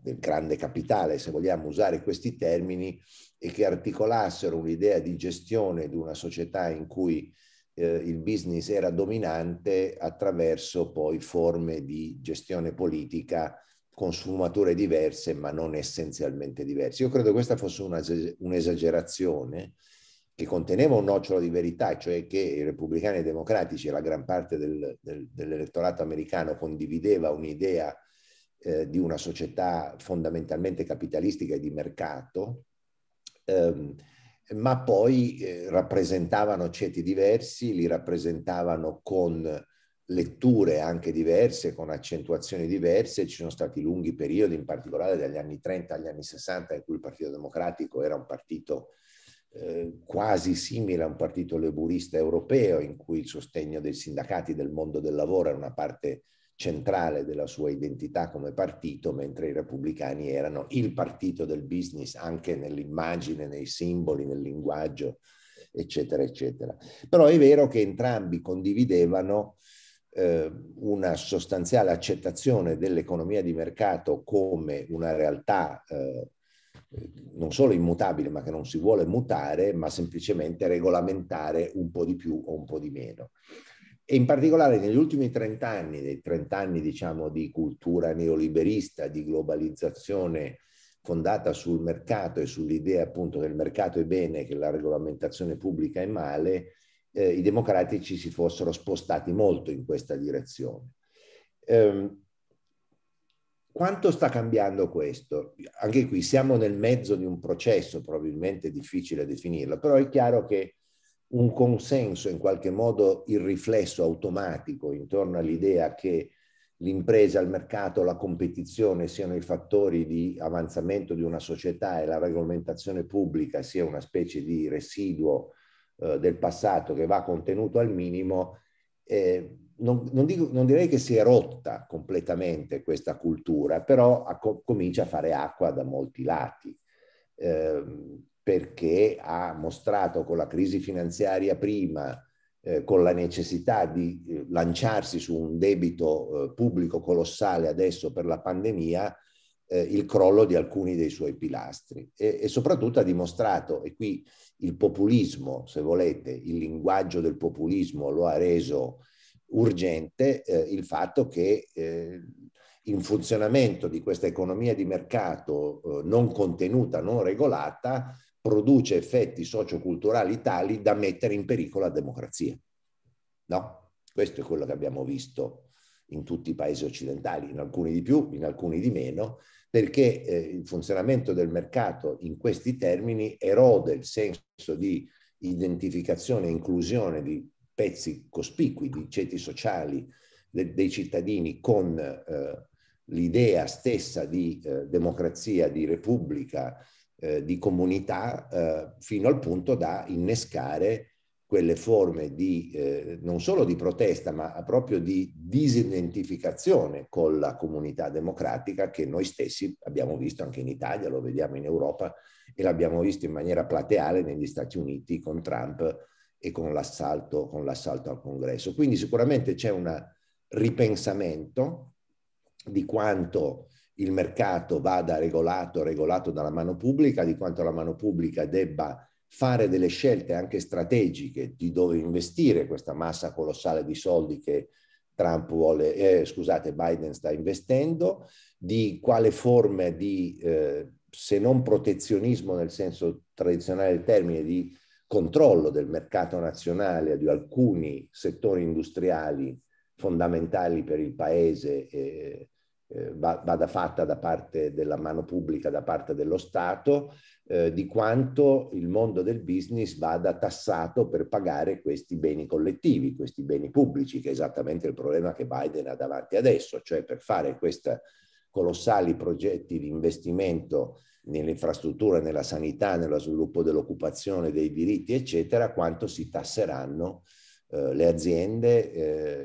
del, grande capitale, se vogliamo usare questi termini, e che articolassero un'idea di gestione di una società in cui eh, il business era dominante attraverso poi forme di gestione politica con sfumature diverse ma non essenzialmente diverse. Io credo che questa fosse una, un'esagerazione che conteneva un nocciolo di verità, cioè che i repubblicani e i democratici e la gran parte del, del, dell'elettorato americano condivideva un'idea eh, di una società fondamentalmente capitalistica e di mercato, ehm, ma poi eh, rappresentavano ceti diversi, li rappresentavano con letture anche diverse, con accentuazioni diverse, ci sono stati lunghi periodi, in particolare dagli anni 30 agli anni 60, in cui il Partito Democratico era un partito eh, quasi simile a un partito leburista europeo in cui il sostegno dei sindacati del mondo del lavoro era una parte centrale della sua identità come partito, mentre i repubblicani erano il partito del business anche nell'immagine, nei simboli, nel linguaggio, eccetera, eccetera. Però è vero che entrambi condividevano eh, una sostanziale accettazione dell'economia di mercato come una realtà eh, non solo immutabile, ma che non si vuole mutare, ma semplicemente regolamentare un po' di più o un po' di meno. E in particolare negli ultimi 30 anni, dei 30 anni diciamo di cultura neoliberista, di globalizzazione fondata sul mercato e sull'idea appunto che il mercato è bene, che la regolamentazione pubblica è male, eh, i democratici si fossero spostati molto in questa direzione. Um, quanto sta cambiando questo? Anche qui siamo nel mezzo di un processo, probabilmente difficile definirlo, però è chiaro che un consenso, in qualche modo il riflesso automatico intorno all'idea che l'impresa, il mercato, la competizione siano i fattori di avanzamento di una società e la regolamentazione pubblica sia una specie di residuo eh, del passato che va contenuto al minimo, eh, non, non, dico, non, direi che si è rotta completamente questa cultura, però a, comincia a fare acqua da molti lati, eh, perché ha mostrato con la crisi finanziaria prima, eh, con la necessità di eh, lanciarsi su un debito eh, pubblico colossale adesso per la pandemia, eh, il crollo di alcuni dei suoi pilastri e, e soprattutto ha dimostrato, e qui il populismo, se volete, il linguaggio del populismo lo ha reso urgente eh, il fatto che eh, in funzionamento di questa economia di mercato eh, non contenuta, non regolata, produce effetti socioculturali tali da mettere in pericolo la democrazia. No? Questo è quello che abbiamo visto in tutti i paesi occidentali, in alcuni di più, in alcuni di meno, perché eh, il funzionamento del mercato in questi termini erode il senso di identificazione e inclusione di pezzi cospicui di ceti sociali de, dei cittadini con eh, l'idea stessa di eh, democrazia, di repubblica, eh, di comunità, eh, fino al punto da innescare quelle forme di eh, non solo di protesta, ma proprio di disidentificazione con la comunità democratica che noi stessi abbiamo visto anche in Italia, lo vediamo in Europa e l'abbiamo visto in maniera plateale negli Stati Uniti con Trump e con l'assalto, con l'assalto al congresso. Quindi sicuramente c'è un ripensamento di quanto il mercato vada regolato, regolato dalla mano pubblica, di quanto la mano pubblica debba fare delle scelte anche strategiche di dove investire questa massa colossale di soldi che Trump vuole, eh, scusate, Biden sta investendo, di quale forma di, eh, se non protezionismo nel senso tradizionale del termine, di controllo del mercato nazionale di alcuni settori industriali fondamentali per il Paese eh, eh vada fatta da parte della mano pubblica, da parte dello Stato, eh, di quanto il mondo del business vada tassato per pagare questi beni collettivi, questi beni pubblici, che è esattamente il problema che Biden ha davanti adesso, cioè per fare questi colossali progetti di investimento nell'infrastruttura, nella sanità, nello sviluppo dell'occupazione, dei diritti, eccetera, quanto si tasseranno eh, le aziende,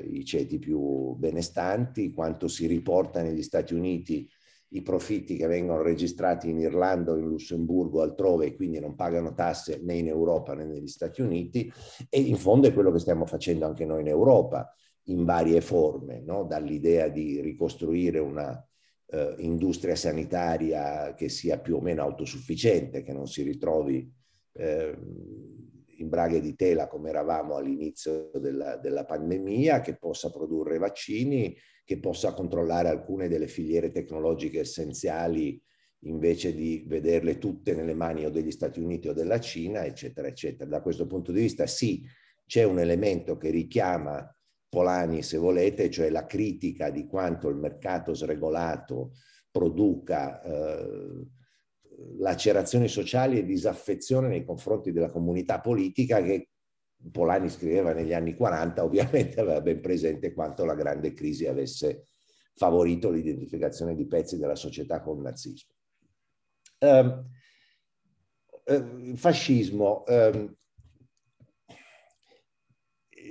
eh, i ceti più benestanti, quanto si riporta negli Stati Uniti i profitti che vengono registrati in Irlanda in Lussemburgo altrove e quindi non pagano tasse né in Europa né negli Stati Uniti e in fondo è quello che stiamo facendo anche noi in Europa in varie forme, no? dall'idea di ricostruire una, eh, industria sanitaria che sia più o meno autosufficiente, che non si ritrovi eh, in braghe di tela come eravamo all'inizio della, della, pandemia, che possa produrre vaccini, che possa controllare alcune delle filiere tecnologiche essenziali invece di vederle tutte nelle mani o degli Stati Uniti o della Cina, eccetera, eccetera. Da questo punto di vista sì, c'è un elemento che richiama Polani, se volete, cioè la critica di quanto il mercato sregolato produca eh, lacerazioni sociali e disaffezione nei confronti della comunità politica che Polani scriveva negli anni 40, ovviamente aveva ben presente quanto la grande crisi avesse favorito l'identificazione di pezzi della società con il nazismo. Um, eh, fascismo, um,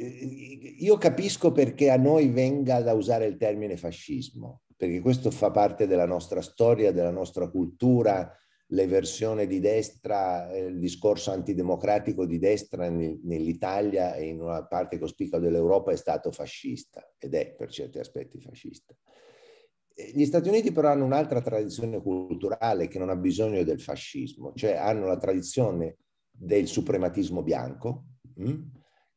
io capisco perché a noi venga da usare il termine fascismo, perché questo fa parte della nostra storia, della nostra cultura, l'eversione di destra, eh, il discorso antidemocratico di destra nell'Italia e in una parte cospicua dell'Europa è stato fascista ed è per certi aspetti fascista. Eh, gli Stati Uniti però hanno un'altra tradizione culturale che non ha bisogno del fascismo, cioè hanno la tradizione del suprematismo bianco, mh? Mm?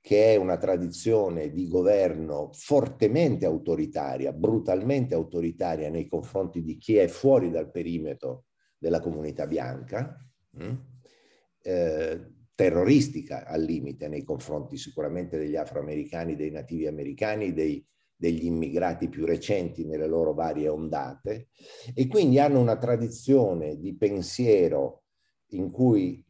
che è una tradizione di governo fortemente autoritaria, brutalmente autoritaria nei confronti di chi è fuori dal perimetro della comunità bianca, mm, eh, terroristica al limite nei confronti sicuramente degli afroamericani, dei nativi americani, dei, degli immigrati più recenti nelle loro varie ondate, e quindi hanno una tradizione di pensiero in cui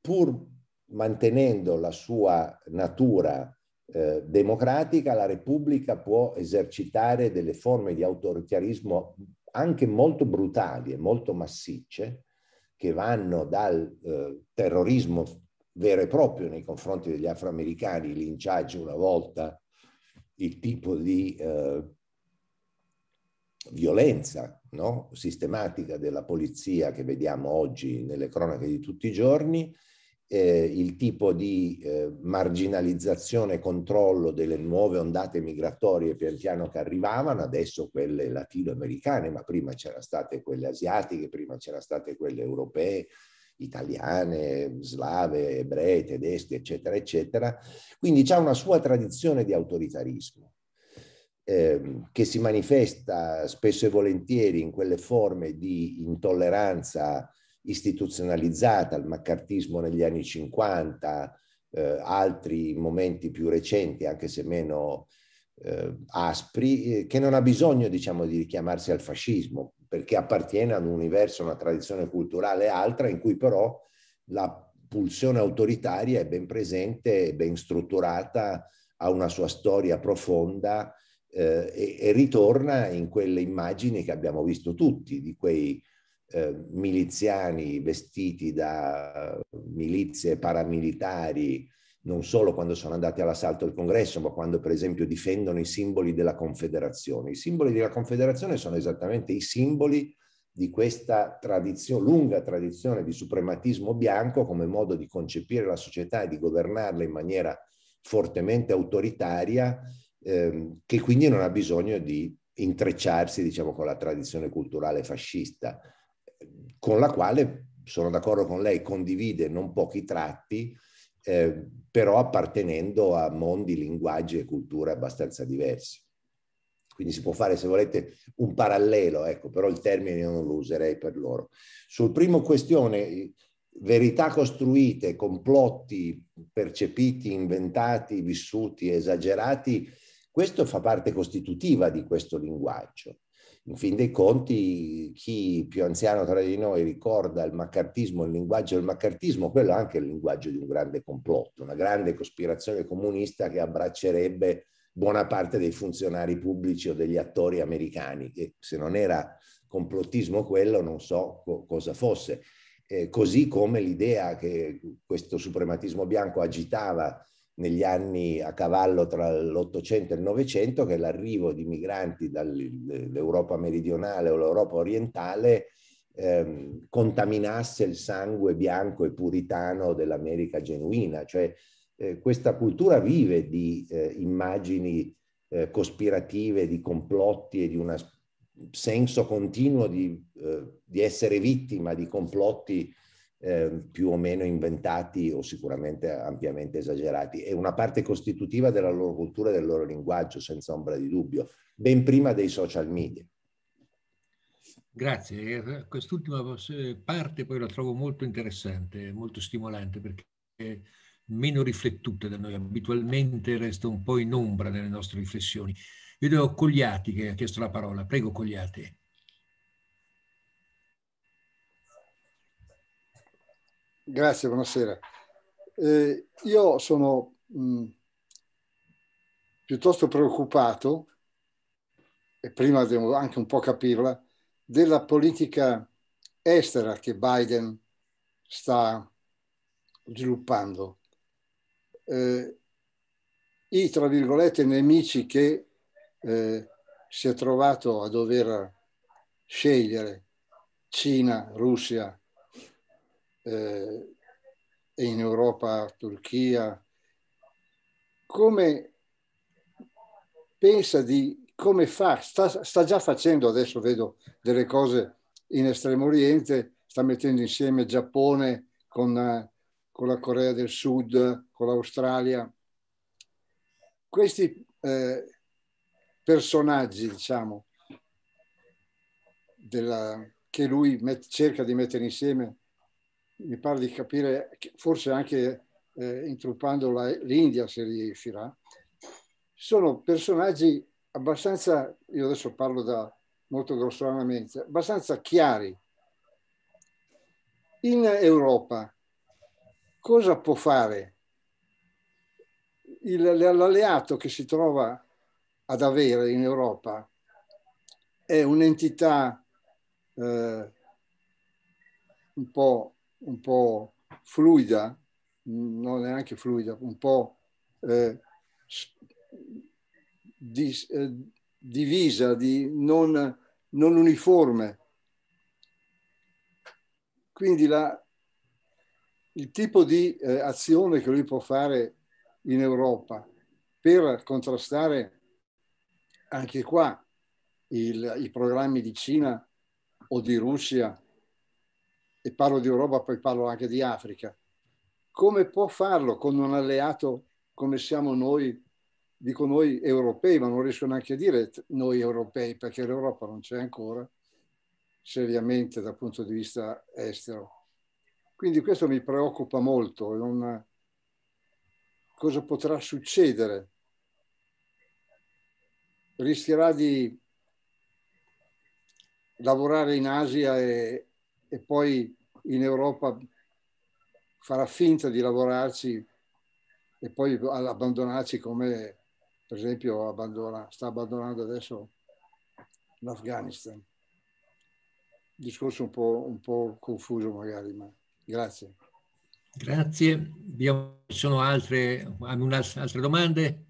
pur mantenendo la sua natura eh, democratica, la Repubblica può esercitare delle forme di autoritarismo anche molto brutali e molto massicce, che vanno dal eh, terrorismo vero e proprio nei confronti degli afroamericani, linciaggio una volta, il tipo di eh, violenza no? sistematica della polizia che vediamo oggi nelle cronache di tutti i giorni, eh, il tipo di eh, marginalizzazione e controllo delle nuove ondate migratorie pian piano che arrivavano, adesso quelle latinoamericane, ma prima c'erano state quelle asiatiche, prima c'erano state quelle europee, italiane, slave, ebree, tedesche, eccetera, eccetera. Quindi c'è una sua tradizione di autoritarismo ehm, che si manifesta spesso e volentieri in quelle forme di intolleranza istituzionalizzata, il maccartismo negli anni 50, eh, altri momenti più recenti, anche se meno eh, aspri, eh, che non ha bisogno diciamo, di richiamarsi al fascismo, perché appartiene ad un universo, a una tradizione culturale altra, in cui però la pulsione autoritaria è ben presente, ben strutturata, ha una sua storia profonda eh, e, e ritorna in quelle immagini che abbiamo visto tutti, di quei eh, miliziani vestiti da milizie paramilitari, non solo quando sono andati all'assalto del congresso, ma quando per esempio difendono i simboli della Confederazione. I simboli della Confederazione sono esattamente i simboli di questa tradizione, lunga tradizione di suprematismo bianco come modo di concepire la società e di governarla in maniera fortemente autoritaria, ehm, che quindi non ha bisogno di intrecciarsi diciamo, con la tradizione culturale fascista con la quale, sono d'accordo con lei, condivide non pochi tratti, eh, però appartenendo a mondi, linguaggi e culture abbastanza diversi. Quindi si può fare, se volete, un parallelo, ecco, però il termine io non lo userei per loro. Sul primo questione, verità costruite, complotti percepiti, inventati, vissuti, esagerati, questo fa parte costitutiva di questo linguaggio in fin dei conti chi più anziano tra di noi ricorda il maccartismo, il linguaggio del maccartismo, quello è anche il linguaggio di un grande complotto, una grande cospirazione comunista che abbraccerebbe buona parte dei funzionari pubblici o degli attori americani, che se non era complottismo quello non so co- cosa fosse. Eh, così come l'idea che questo suprematismo bianco agitava negli anni a cavallo tra l'Ottocento e il Novecento che l'arrivo di migranti dall'Europa meridionale o l'Europa orientale ehm, contaminasse il sangue bianco e puritano dell'America genuina. Cioè eh, questa cultura vive di eh, immagini eh, cospirative, di complotti e di un senso continuo di, eh, di essere vittima di complotti Ehm, più o meno inventati o sicuramente ampiamente esagerati, è una parte costitutiva della loro cultura e del loro linguaggio, senza ombra di dubbio, ben prima dei social media. Grazie, quest'ultima parte poi la trovo molto interessante, molto stimolante perché è meno riflettuta da noi, abitualmente resta un po' in ombra nelle nostre riflessioni. Io Vedo Cogliati che ha chiesto la parola, prego Cogliati. Grazie, buonasera. Eh, io sono mh, mm, piuttosto preoccupato, e prima devo anche un po' capirla, della politica estera che Biden sta sviluppando. Eh, I, tra virgolette, nemici che eh, si è trovato a dover scegliere Cina, Russia, eh, e in Europa Turchia, come pensa di come fa, sta, sta già facendo adesso vedo delle cose in Estremo Oriente, sta mettendo insieme Giappone con, con la Corea del Sud, con l'Australia. Questi eh, personaggi, diciamo, della, che lui met, cerca di mettere insieme mi pare di capire, forse anche eh, intruppando l'India se riuscirà, sono personaggi abbastanza, io adesso parlo da molto grossolanamente, abbastanza chiari. In Europa cosa può fare Il, l'alleato che si trova ad avere in Europa? È un'entità eh, un po' un po' fluida, non neanche fluida, un po' eh, di, eh, divisa, di non, non, uniforme. Quindi la, il tipo di eh, azione che lui può fare in Europa per contrastare anche qua il, i programmi di Cina o di Russia e parlo di Europa, poi parlo anche di Africa. Come può farlo con un alleato come siamo noi, dico noi europei, ma non riesco neanche a dire noi europei, perché l'Europa non c'è ancora, seriamente dal punto di vista estero. Quindi questo mi preoccupa molto. Non... Cosa potrà succedere? Rischierà di lavorare in Asia e, e poi in Europa farà finta di lavorarci e poi abbandonarci come per esempio abbandona, sta abbandonando adesso l'Afghanistan. Discorso un po', un po' confuso magari, ma grazie. Grazie. sono altre, altre domande?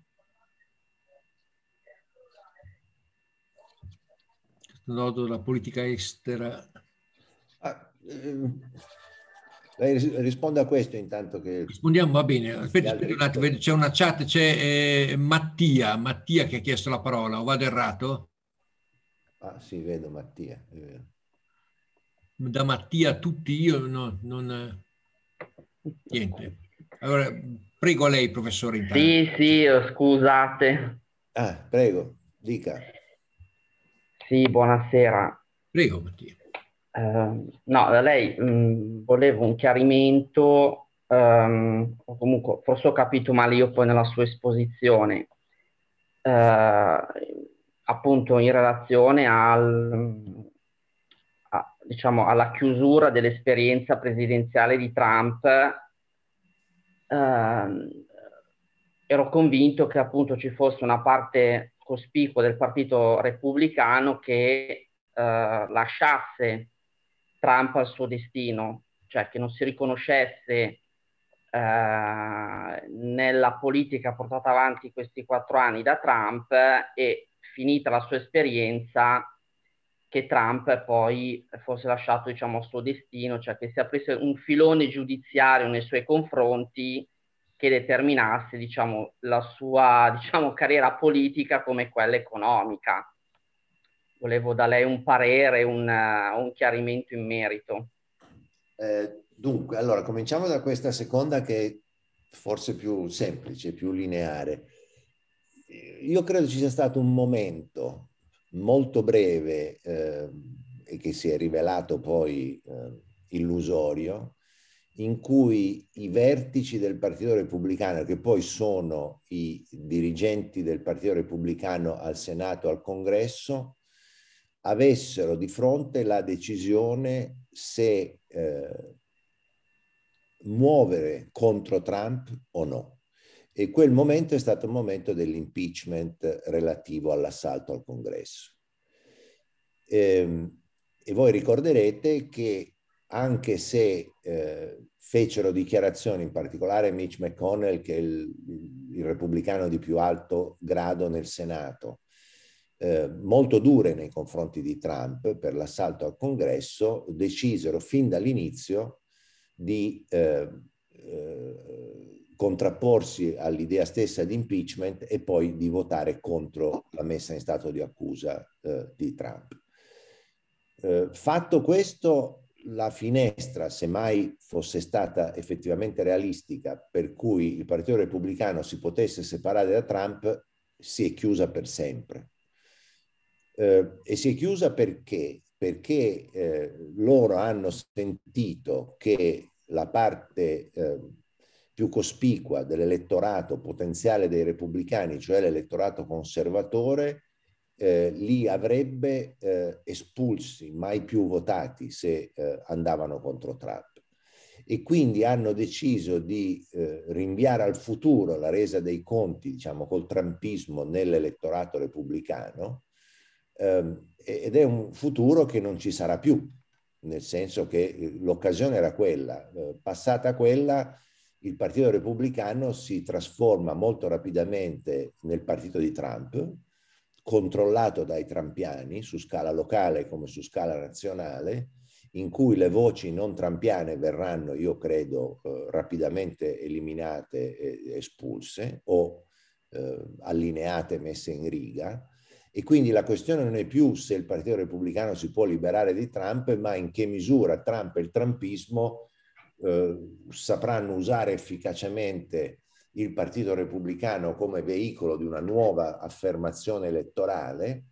Nodo della politica estera eh, lei risponde a questo intanto che... Rispondiamo, va bene. Aspetta, aspetta un attimo, c'è una chat, c'è eh, Mattia, Mattia che ha chiesto la parola, o vado errato? Ah sì, vedo Mattia, Da Mattia tutti io no, non... Niente. Allora, prego a lei, professore. Intanto. Sì, sì, oh, scusate. Ah, prego, dica. Sì, buonasera. Prego, Mattia. Ehm, no, da lei mh, mhmm, volevo un chiarimento, um, comunque forse ho capito male io poi nella sua esposizione, uh, appunto in relazione al, a, diciamo, alla chiusura dell'esperienza presidenziale di Trump. Uh, ero convinto che appunto ci fosse una parte cospicua del partito repubblicano che eh, lasciasse Trump al suo destino, cioè che non si riconoscesse eh, nella politica portata avanti questi quattro anni da Trump eh, e finita la sua esperienza che Trump poi fosse lasciato diciamo al suo destino, cioè che si aprisse un filone giudiziario nei suoi confronti che determinasse diciamo la sua diciamo, carriera politica come quella economica volevo da lei un parere, una, eh, un chiarimento in merito. Eh, dunque, allora cominciamo da questa seconda che è forse più semplice, più lineare. Io credo ci sia stato un momento molto breve eh, e che si è rivelato poi eh, illusorio, in cui i vertici del Partito Repubblicano, che poi sono i dirigenti del Partito Repubblicano al Senato, al Congresso, avessero di fronte la decisione se eh, muovere contro Trump o no. E quel momento è stato il momento dell'impeachment relativo all'assalto al congresso. E, ehm, e voi ricorderete che anche se eh, fecero dichiarazioni, in particolare Mitch McConnell, che è il, il repubblicano di più alto grado nel Senato, eh, molto dure nei confronti di Trump per l'assalto al congresso, decisero fin dall'inizio di eh, eh, contrapporsi all'idea stessa di impeachment e poi di votare contro la messa in stato di accusa eh, di Trump. Eh, fatto questo, la finestra, se mai fosse stata effettivamente realistica, per cui il Partito Repubblicano si potesse separare da Trump, si è chiusa per sempre eh, e si è chiusa perché? Perché eh, loro hanno sentito che la parte eh, più cospicua dell'elettorato potenziale dei repubblicani, cioè l'elettorato conservatore, eh, li avrebbe eh, espulsi, mai più votati se eh, andavano contro Trump. E quindi hanno deciso di ehm, rinviare al futuro la resa dei conti, diciamo, col trumpismo nell'elettorato repubblicano Ehm, ed è un futuro che non ci sarà più, nel senso che eh, l'occasione era quella. Eh, passata quella, il Partito Repubblicano si trasforma molto rapidamente nel partito di Trump, controllato dai trampiani su scala locale come su scala nazionale, in cui le voci non trampiane verranno, io credo, eh, rapidamente eliminate e espulse o allineate, messe in riga, e quindi la questione non è più se il Partito Repubblicano si può liberare di Trump, ma in che misura Trump e il Trumpismo eh, sapranno usare efficacemente il Partito Repubblicano come veicolo di una nuova affermazione elettorale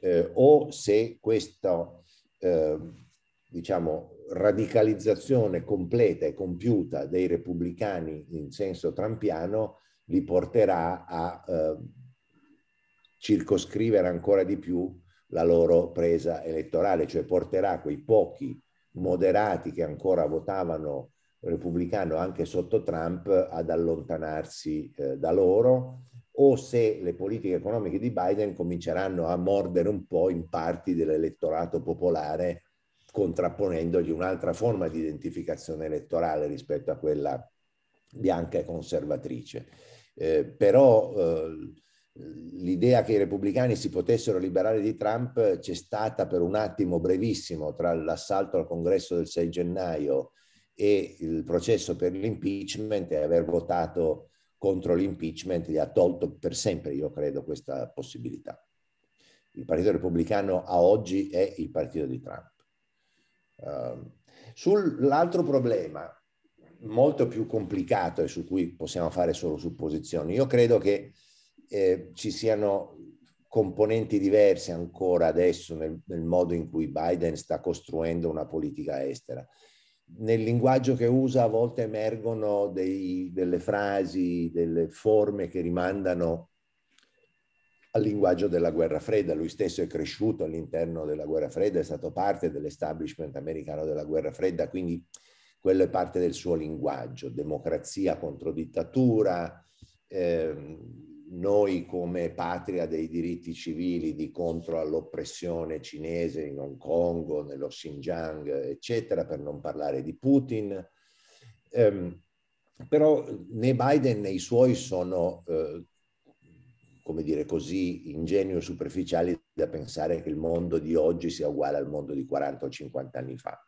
eh, o se questa eh, diciamo, radicalizzazione completa e compiuta dei repubblicani in senso trampiano li porterà a eh, circoscrivere ancora di più la loro presa elettorale, cioè porterà quei pochi moderati che ancora votavano repubblicano anche sotto Trump ad allontanarsi eh, da loro o se le politiche economiche di Biden cominceranno a mordere un po' in parti dell'elettorato popolare contrapponendogli un'altra forma di identificazione elettorale rispetto a quella bianca e conservatrice. Eh, però eh, l'idea che i repubblicani si potessero liberare di Trump c'è stata per un attimo brevissimo tra l'assalto al congresso del 6 gennaio e il processo per l'impeachment e aver votato contro l'impeachment gli ha tolto per sempre, io credo, questa possibilità. Il Partito Repubblicano a oggi è il partito di Trump. Uh, sull'altro problema, molto più complicato e su cui possiamo fare solo supposizioni, io credo che eh, ci siano componenti diverse ancora adesso nel, nel, modo in cui Biden sta costruendo una politica estera. Nel linguaggio che usa a volte emergono dei, delle frasi, delle forme che rimandano al linguaggio della guerra fredda. Lui stesso è cresciuto all'interno della guerra fredda, è stato parte dell'establishment americano della guerra fredda, quindi quello è parte del suo linguaggio, democrazia contro dittatura, ehm, noi come patria dei diritti civili di contro all'oppressione cinese in Hong Kong, nello Xinjiang, eccetera, per non parlare di Putin. Um, però né Biden né i suoi sono, eh, come dire così, ingenui o superficiali da pensare che il mondo di oggi sia uguale al mondo di 40 o 50 anni fa.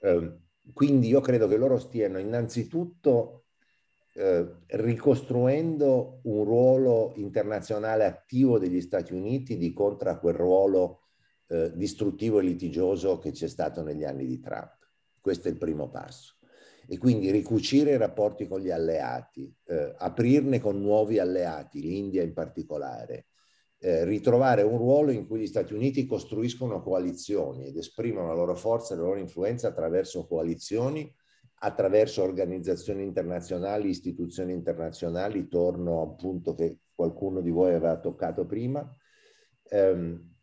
Um, quindi io credo che loro stiano innanzitutto eh, ricostruendo un ruolo internazionale attivo degli Stati Uniti di contro a quel ruolo eh, distruttivo e litigioso che c'è stato negli anni di Trump. Questo è il primo passo. E quindi ricucire i rapporti con gli alleati, eh, aprirne con nuovi alleati, l'India in particolare, eh, ritrovare un ruolo in cui gli Stati Uniti costruiscono coalizioni ed esprimono la loro forza e la loro influenza attraverso coalizioni attraverso organizzazioni internazionali, istituzioni internazionali, torno a un punto che qualcuno di voi aveva toccato prima, ehm,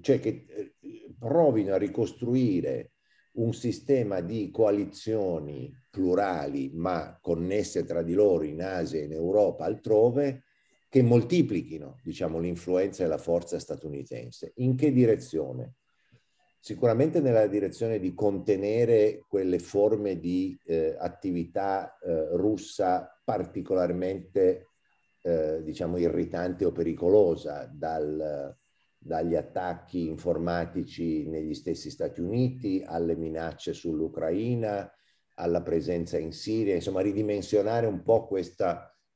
cioè che eh, provino a ricostruire un sistema di coalizioni plurali ma connesse tra di loro in Asia, in Europa, altrove, che moltiplichino diciamo, l'influenza e la forza statunitense. In che direzione? sicuramente nella direzione di contenere quelle forme di eh, attività eh, russa particolarmente eh, diciamo irritante o pericolosa dal, dagli attacchi informatici negli stessi Stati Uniti alle minacce sull'Ucraina alla presenza in Siria insomma ridimensionare un po' questo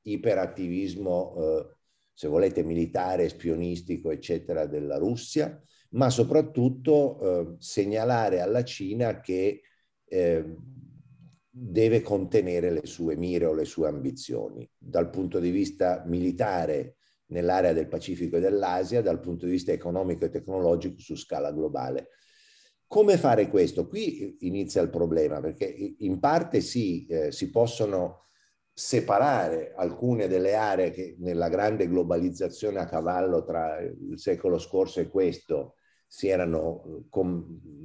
iperattivismo eh, se volete militare, spionistico eccetera della Russia ma soprattutto eh, segnalare alla Cina che eh, deve contenere le sue mire o le sue ambizioni dal punto di vista militare nell'area del Pacifico e dell'Asia, dal punto di vista economico e tecnologico su scala globale. Come fare questo? Qui inizia il problema, perché in parte sì, eh, si possono separare alcune delle aree che nella grande globalizzazione a cavallo tra il secolo scorso e questo si erano eh,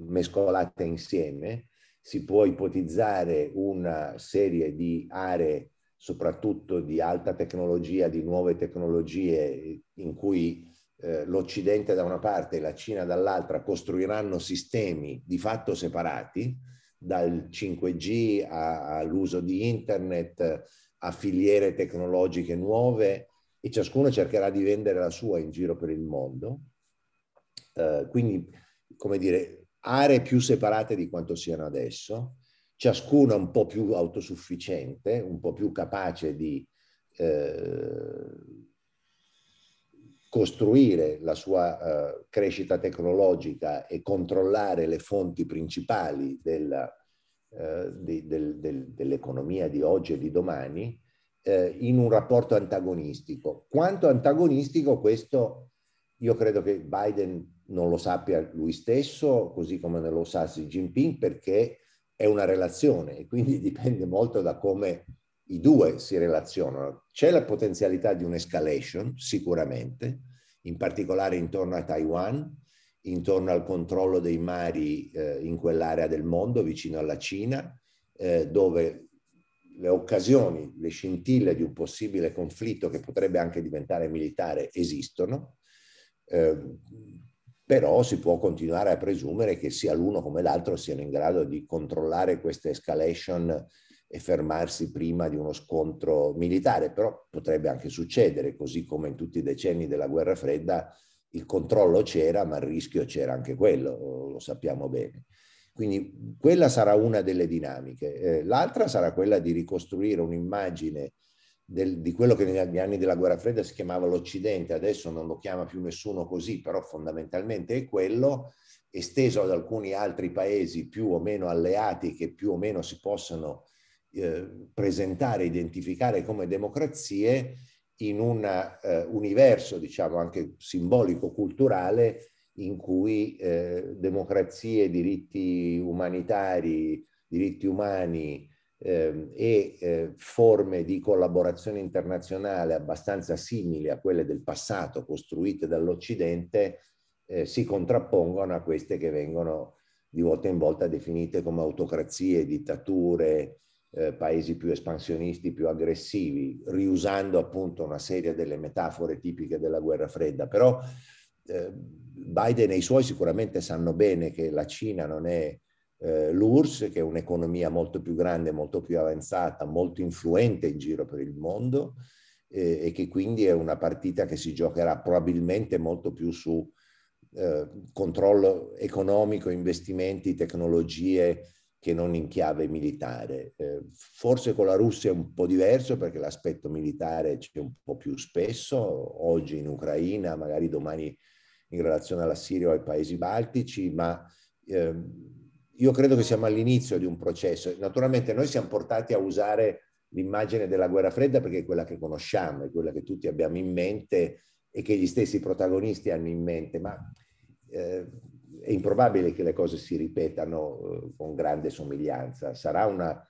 mescolate insieme, si può ipotizzare una serie di aree, soprattutto di alta tecnologia, di nuove tecnologie, in cui eh, l'Occidente da una parte e la Cina dall'altra costruiranno sistemi di fatto separati, dal 5G all'uso di internet, a filiere tecnologiche nuove e ciascuno cercherà di vendere la sua in giro per il mondo eh, quindi come dire, aree più separate di quanto siano adesso, ciascuna un po' più autosufficiente, un po' più capace di eh, costruire la sua eh, crescita tecnologica e controllare le fonti principali della, eh, di, del, del, dell'economia di oggi e di domani eh, in un rapporto antagonistico. Quanto antagonistico questo io credo che Biden non lo sappia lui stesso, così come non lo sa Xi Jinping, perché è una relazione e quindi dipende molto da come i due si relazionano. C'è la potenzialità di un'escalation, sicuramente, in particolare intorno a Taiwan, intorno al controllo dei mari eh, in quell'area del mondo, vicino alla Cina, eh, dove le occasioni, le scintille di un possibile conflitto che potrebbe anche diventare militare esistono Ehm, però si può continuare a presumere che sia l'uno come l'altro siano in grado di controllare questa escalation e fermarsi prima di uno scontro militare, però potrebbe anche succedere, così come in tutti i decenni della guerra fredda il controllo c'era, ma il rischio c'era anche quello, lo sappiamo bene. Quindi quella sarà una delle dinamiche. Eh, l'altra sarà quella di ricostruire un'immagine del, di quello che negli anni della guerra fredda si chiamava l'Occidente, adesso non lo chiama più nessuno così, però fondamentalmente è quello, esteso ad alcuni altri paesi più o meno alleati che più o meno si possono eh, presentare, identificare come democrazie in un eh, universo, diciamo, anche simbolico, culturale, in cui eh, democrazie, diritti umanitari, diritti umani, eh, e eh, forme di collaborazione internazionale abbastanza simili a quelle del passato costruite dall'Occidente eh, si contrappongono a queste che vengono di volta in volta definite come autocrazie, dittature, eh, paesi più espansionisti, più aggressivi, riusando appunto una serie delle metafore tipiche della guerra fredda. Però eh, Biden e i suoi sicuramente sanno bene che la Cina non è eh, l'URSS, che è un'economia molto più grande, molto più avanzata, molto influente in giro per il mondo eh, e che quindi è una partita che si giocherà probabilmente molto più su eh, controllo economico, investimenti, tecnologie che non in chiave militare. Eh, forse con la Russia è un po' diverso perché l'aspetto militare c'è un po' più spesso, oggi in Ucraina, magari domani in relazione alla Siria o ai paesi baltici, ma ehm, io credo che siamo all'inizio di un processo. Naturalmente noi siamo portati a usare l'immagine della guerra fredda perché è quella che conosciamo, è quella che tutti abbiamo in mente e che gli stessi protagonisti hanno in mente, ma eh, è improbabile che le cose si ripetano eh, con grande somiglianza. Sarà una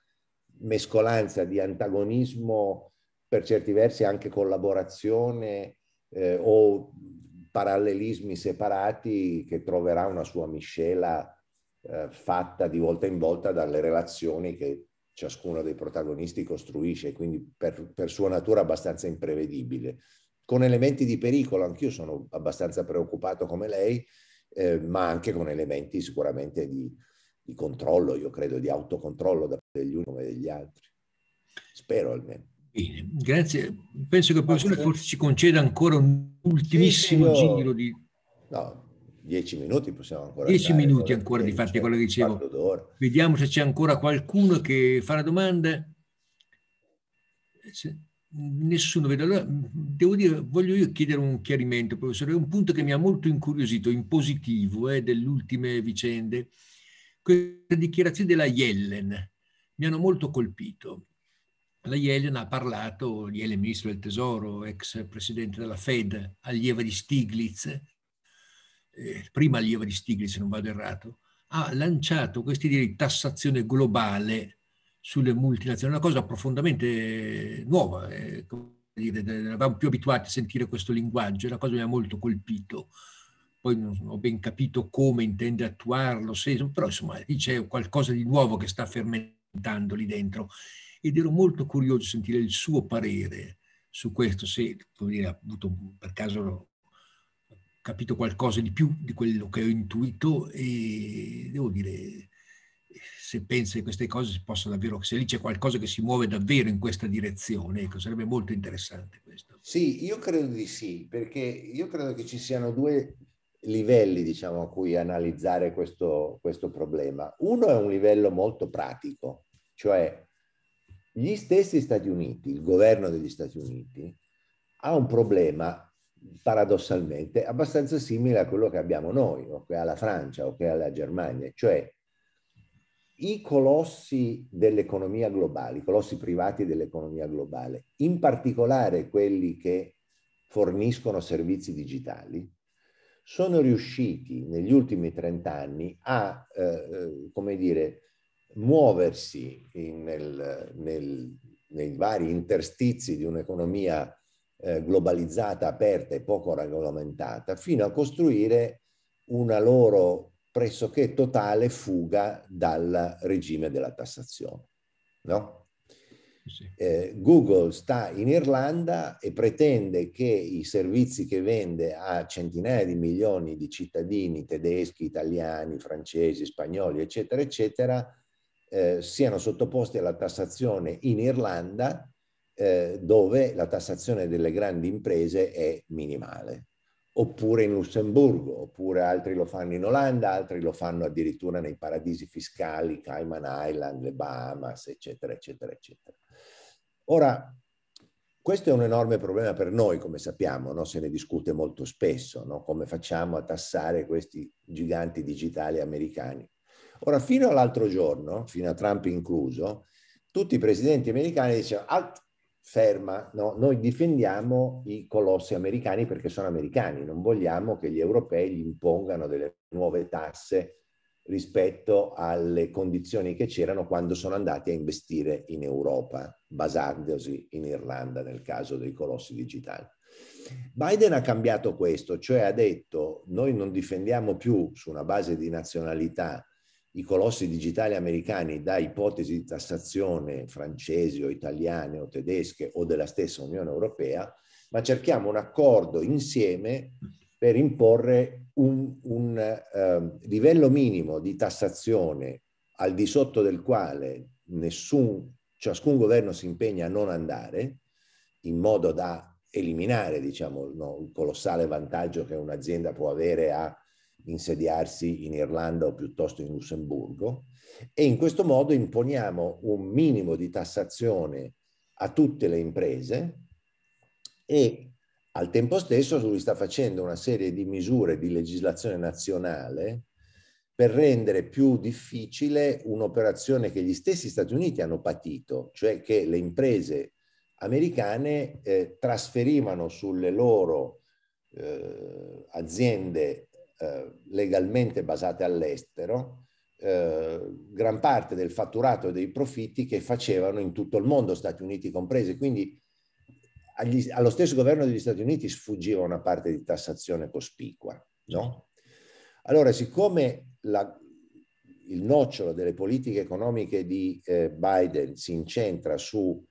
mescolanza di antagonismo, per certi versi anche collaborazione eh, o parallelismi separati che troverà una sua miscela eh, fatta di volta in volta dalle relazioni che ciascuno dei protagonisti costruisce, quindi per, per sua natura abbastanza imprevedibile, con elementi di pericolo, anch'io sono abbastanza preoccupato come lei, eh, ma anche con elementi sicuramente di, di controllo, io credo, di autocontrollo da parte degli uni come degli altri. Spero almeno. Bene, grazie. Penso che il professore forse ci conceda ancora un ultimissimo sì, io... giro di... No, Dieci minuti possiamo ancora. Dieci minuti ancora, di farti quello che dicevo. Vediamo se c'è ancora qualcuno che fa la domanda. Se nessuno vede. Allora, devo dire, voglio io chiedere un chiarimento, professore. È un punto che mi ha molto incuriosito, in positivo, eh, delle ultime vicende. Queste dichiarazioni della Yellen mi hanno molto colpito. La Yellen ha parlato, Yellen, ministro del Tesoro, ex presidente della Fed, allieva di Stiglitz, eh, prima allieva di Stiglitz, se non vado errato, ha lanciato questa idea di tassazione globale sulle multinazionali, una cosa profondamente nuova, eh, dire, eravamo più abituati a sentire questo linguaggio, è una cosa che mi ha molto colpito. Poi non ho ben capito come intende attuarlo, se, però insomma lì c'è qualcosa di nuovo che sta fermentando lì dentro ed ero molto curioso di sentire il suo parere su questo, se dire, appunto, per caso capito qualcosa di più di quello che ho intuito e devo dire, se pensi che queste cose si possano davvero, se lì c'è qualcosa che si muove davvero in questa direzione, ecco, sarebbe molto interessante questo. Sì, io credo di sì, perché io credo che ci siano due livelli, diciamo, a cui analizzare questo, questo problema. Uno è un livello molto pratico, cioè gli stessi Stati Uniti, il governo degli Stati Uniti, ha un problema paradossalmente abbastanza simile a quello che abbiamo noi o che ha la Francia o che ha la Germania, cioè i colossi dell'economia globale, i colossi privati dell'economia globale, in particolare quelli che forniscono servizi digitali, sono riusciti negli ultimi 30 anni a, eh, eh, come dire, muoversi in, nel, nel, nei vari interstizi di un'economia eh, globalizzata, aperta e poco regolamentata, fino a costruire una loro pressoché totale fuga dal regime della tassazione. No? Sì. Eh, Google sta in Irlanda e pretende che i servizi che vende a centinaia di milioni di cittadini tedeschi, italiani, francesi, spagnoli, eccetera, eccetera, eh, siano sottoposti alla tassazione in Irlanda eh, dove la tassazione delle grandi imprese è minimale. Oppure in Lussemburgo, oppure altri lo fanno in Olanda, altri lo fanno addirittura nei paradisi fiscali, Cayman Island, le Bahamas, eccetera, eccetera, eccetera. Ora, questo è un enorme problema per noi, come sappiamo, no? se ne discute molto spesso, no? come facciamo a tassare questi giganti digitali americani. Ora, fino all'altro giorno, fino a Trump incluso, tutti i presidenti americani dicevano, ferma, no? noi difendiamo i colossi americani perché sono americani, non vogliamo che gli europei gli impongano delle nuove tasse rispetto alle condizioni che c'erano quando sono andati a investire in Europa, basandosi in Irlanda nel caso dei colossi digitali. Biden ha cambiato questo, cioè ha detto noi non difendiamo più su una base di nazionalità i colossi digitali americani da ipotesi di tassazione francesi o italiane o tedesche o della stessa Unione Europea, ma cerchiamo un accordo insieme per imporre un, un uh, livello minimo di tassazione al di sotto del quale nessun, ciascun governo si impegna a non andare, in modo da eliminare diciamo, no, il colossale vantaggio che un'azienda può avere a insediarsi in Irlanda o piuttosto in Lussemburgo e in questo modo imponiamo un minimo di tassazione a tutte le imprese e al tempo stesso lui sta facendo una serie di misure di legislazione nazionale per rendere più difficile un'operazione che gli stessi Stati Uniti hanno patito, cioè che le imprese americane eh, trasferivano sulle loro eh, aziende eh, legalmente basate all'estero, eh, gran parte del fatturato e dei profitti che facevano in tutto il mondo, Stati Uniti compresi. Quindi agli, allo stesso governo degli Stati Uniti sfuggiva una parte di tassazione cospicua. No? Allora, siccome la, il nocciolo delle politiche economiche di eh, Biden si incentra su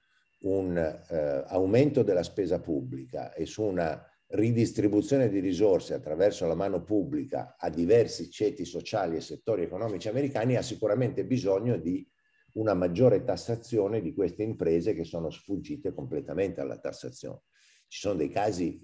un eh, aumento della spesa pubblica e su una ridistribuzione di risorse attraverso la mano pubblica a diversi ceti sociali e settori economici americani ha sicuramente bisogno di una maggiore tassazione di queste imprese che sono sfuggite completamente alla tassazione. Ci sono dei casi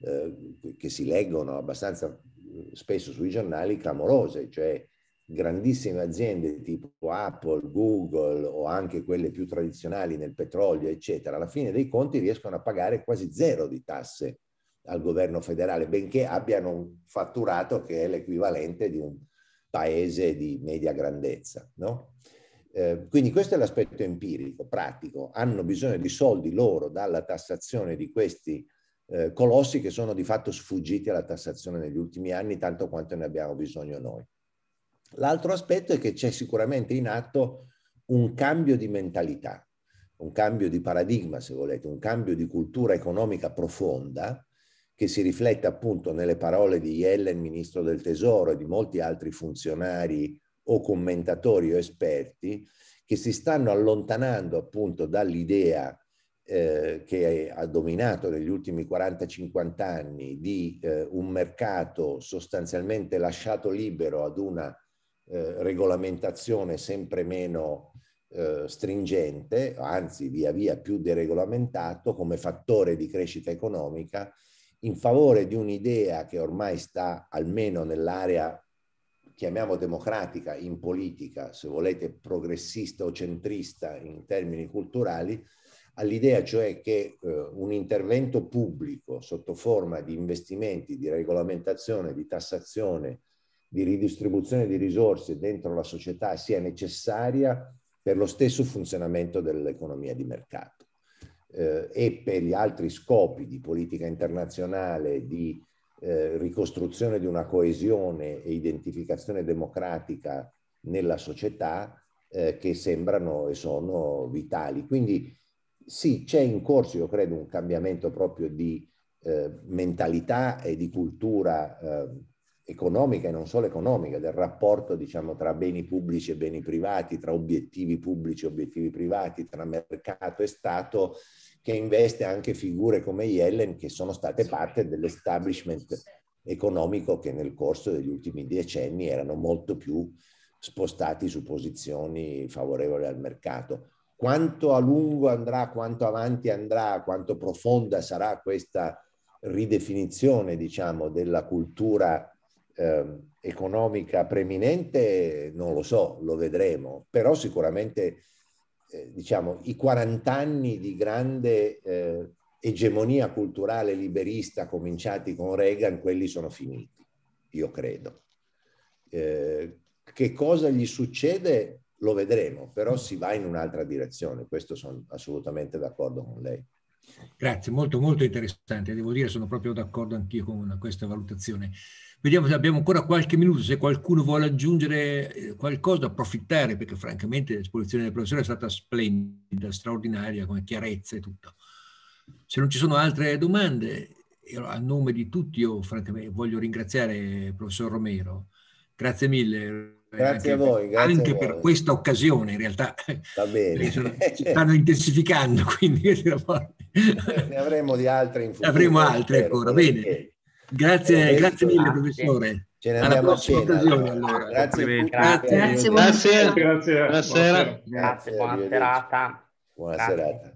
eh, che si leggono abbastanza eh, spesso sui giornali clamorose, cioè grandissime aziende tipo Apple, Google o anche quelle più tradizionali nel petrolio, eccetera, alla fine dei conti riescono a pagare quasi zero di tasse al governo federale, benché abbiano un fatturato che è l'equivalente di un paese di media grandezza. No? Eh, quindi questo è l'aspetto empirico, pratico. Hanno bisogno di soldi loro dalla tassazione di questi eh, colossi che sono di fatto sfuggiti alla tassazione negli ultimi anni, tanto quanto ne abbiamo bisogno noi. L'altro aspetto è che c'è sicuramente in atto un cambio di mentalità, un cambio di paradigma, se volete, un cambio di cultura economica profonda che si riflette appunto nelle parole di Yellen, ministro del Tesoro, e di molti altri funzionari o commentatori o esperti che si stanno allontanando appunto dall'idea eh, che ha dominato negli ultimi 40-50 anni di eh, un mercato sostanzialmente lasciato libero ad una eh, regolamentazione sempre meno eh, stringente, anzi via via più deregolamentato come fattore di crescita economica in favore di un'idea che ormai sta almeno nell'area, chiamiamo democratica, in politica, se volete progressista o centrista in termini culturali, all'idea cioè che eh, un intervento pubblico sotto forma di investimenti, di regolamentazione, di tassazione, di ridistribuzione di risorse dentro la società sia necessaria per lo stesso funzionamento dell'economia di mercato eh, e per gli altri scopi di politica internazionale, di eh, ricostruzione di una coesione e identificazione democratica nella società eh, che sembrano e sono vitali. Quindi sì, c'è in corso, io credo, un cambiamento proprio di eh, mentalità e di cultura eh, economica e non solo economica, del rapporto diciamo, tra beni pubblici e beni privati, tra obiettivi pubblici e obiettivi privati, tra mercato e Stato, che investe anche figure come Yellen che sono state parte dell'establishment economico che nel corso degli ultimi decenni erano molto più spostati su posizioni favorevoli al mercato. Quanto a lungo andrà, quanto avanti andrà, quanto profonda sarà questa ridefinizione, diciamo, della cultura eh, economica preminente, non lo so, lo vedremo, però sicuramente eh, diciamo, i 40 anni di grande eh, egemonia culturale liberista cominciati con Reagan, quelli sono finiti, io credo. Eh, che cosa gli succede lo vedremo, però si va in un'altra direzione, questo sono assolutamente d'accordo con lei. Grazie, molto molto interessante, devo dire sono proprio d'accordo anch'io con questa valutazione. Vediamo se abbiamo ancora qualche minuto, se qualcuno vuole aggiungere eh, qualcosa, approfittare, perché francamente l'esposizione del professore è stata splendida, straordinaria, come chiarezza e tutto. Se non ci sono altre domande, a nome di tutti io francamente voglio ringraziare il professor Romero. Grazie mille. Grazie anche, a voi. anche a voi. per questa occasione, in realtà. Va bene. stanno intensificando, quindi... ne avremo di altre in futuro. Ne avremo altre certo, ancora, bene. Grazie, grazie mille professore. Ce ne andiamo a cena. Allora. Grazie, grazie. Grazie. Grazie. Buonasera. Buonasera. Buonasera. Buonasera. Buona serata. Buona serata.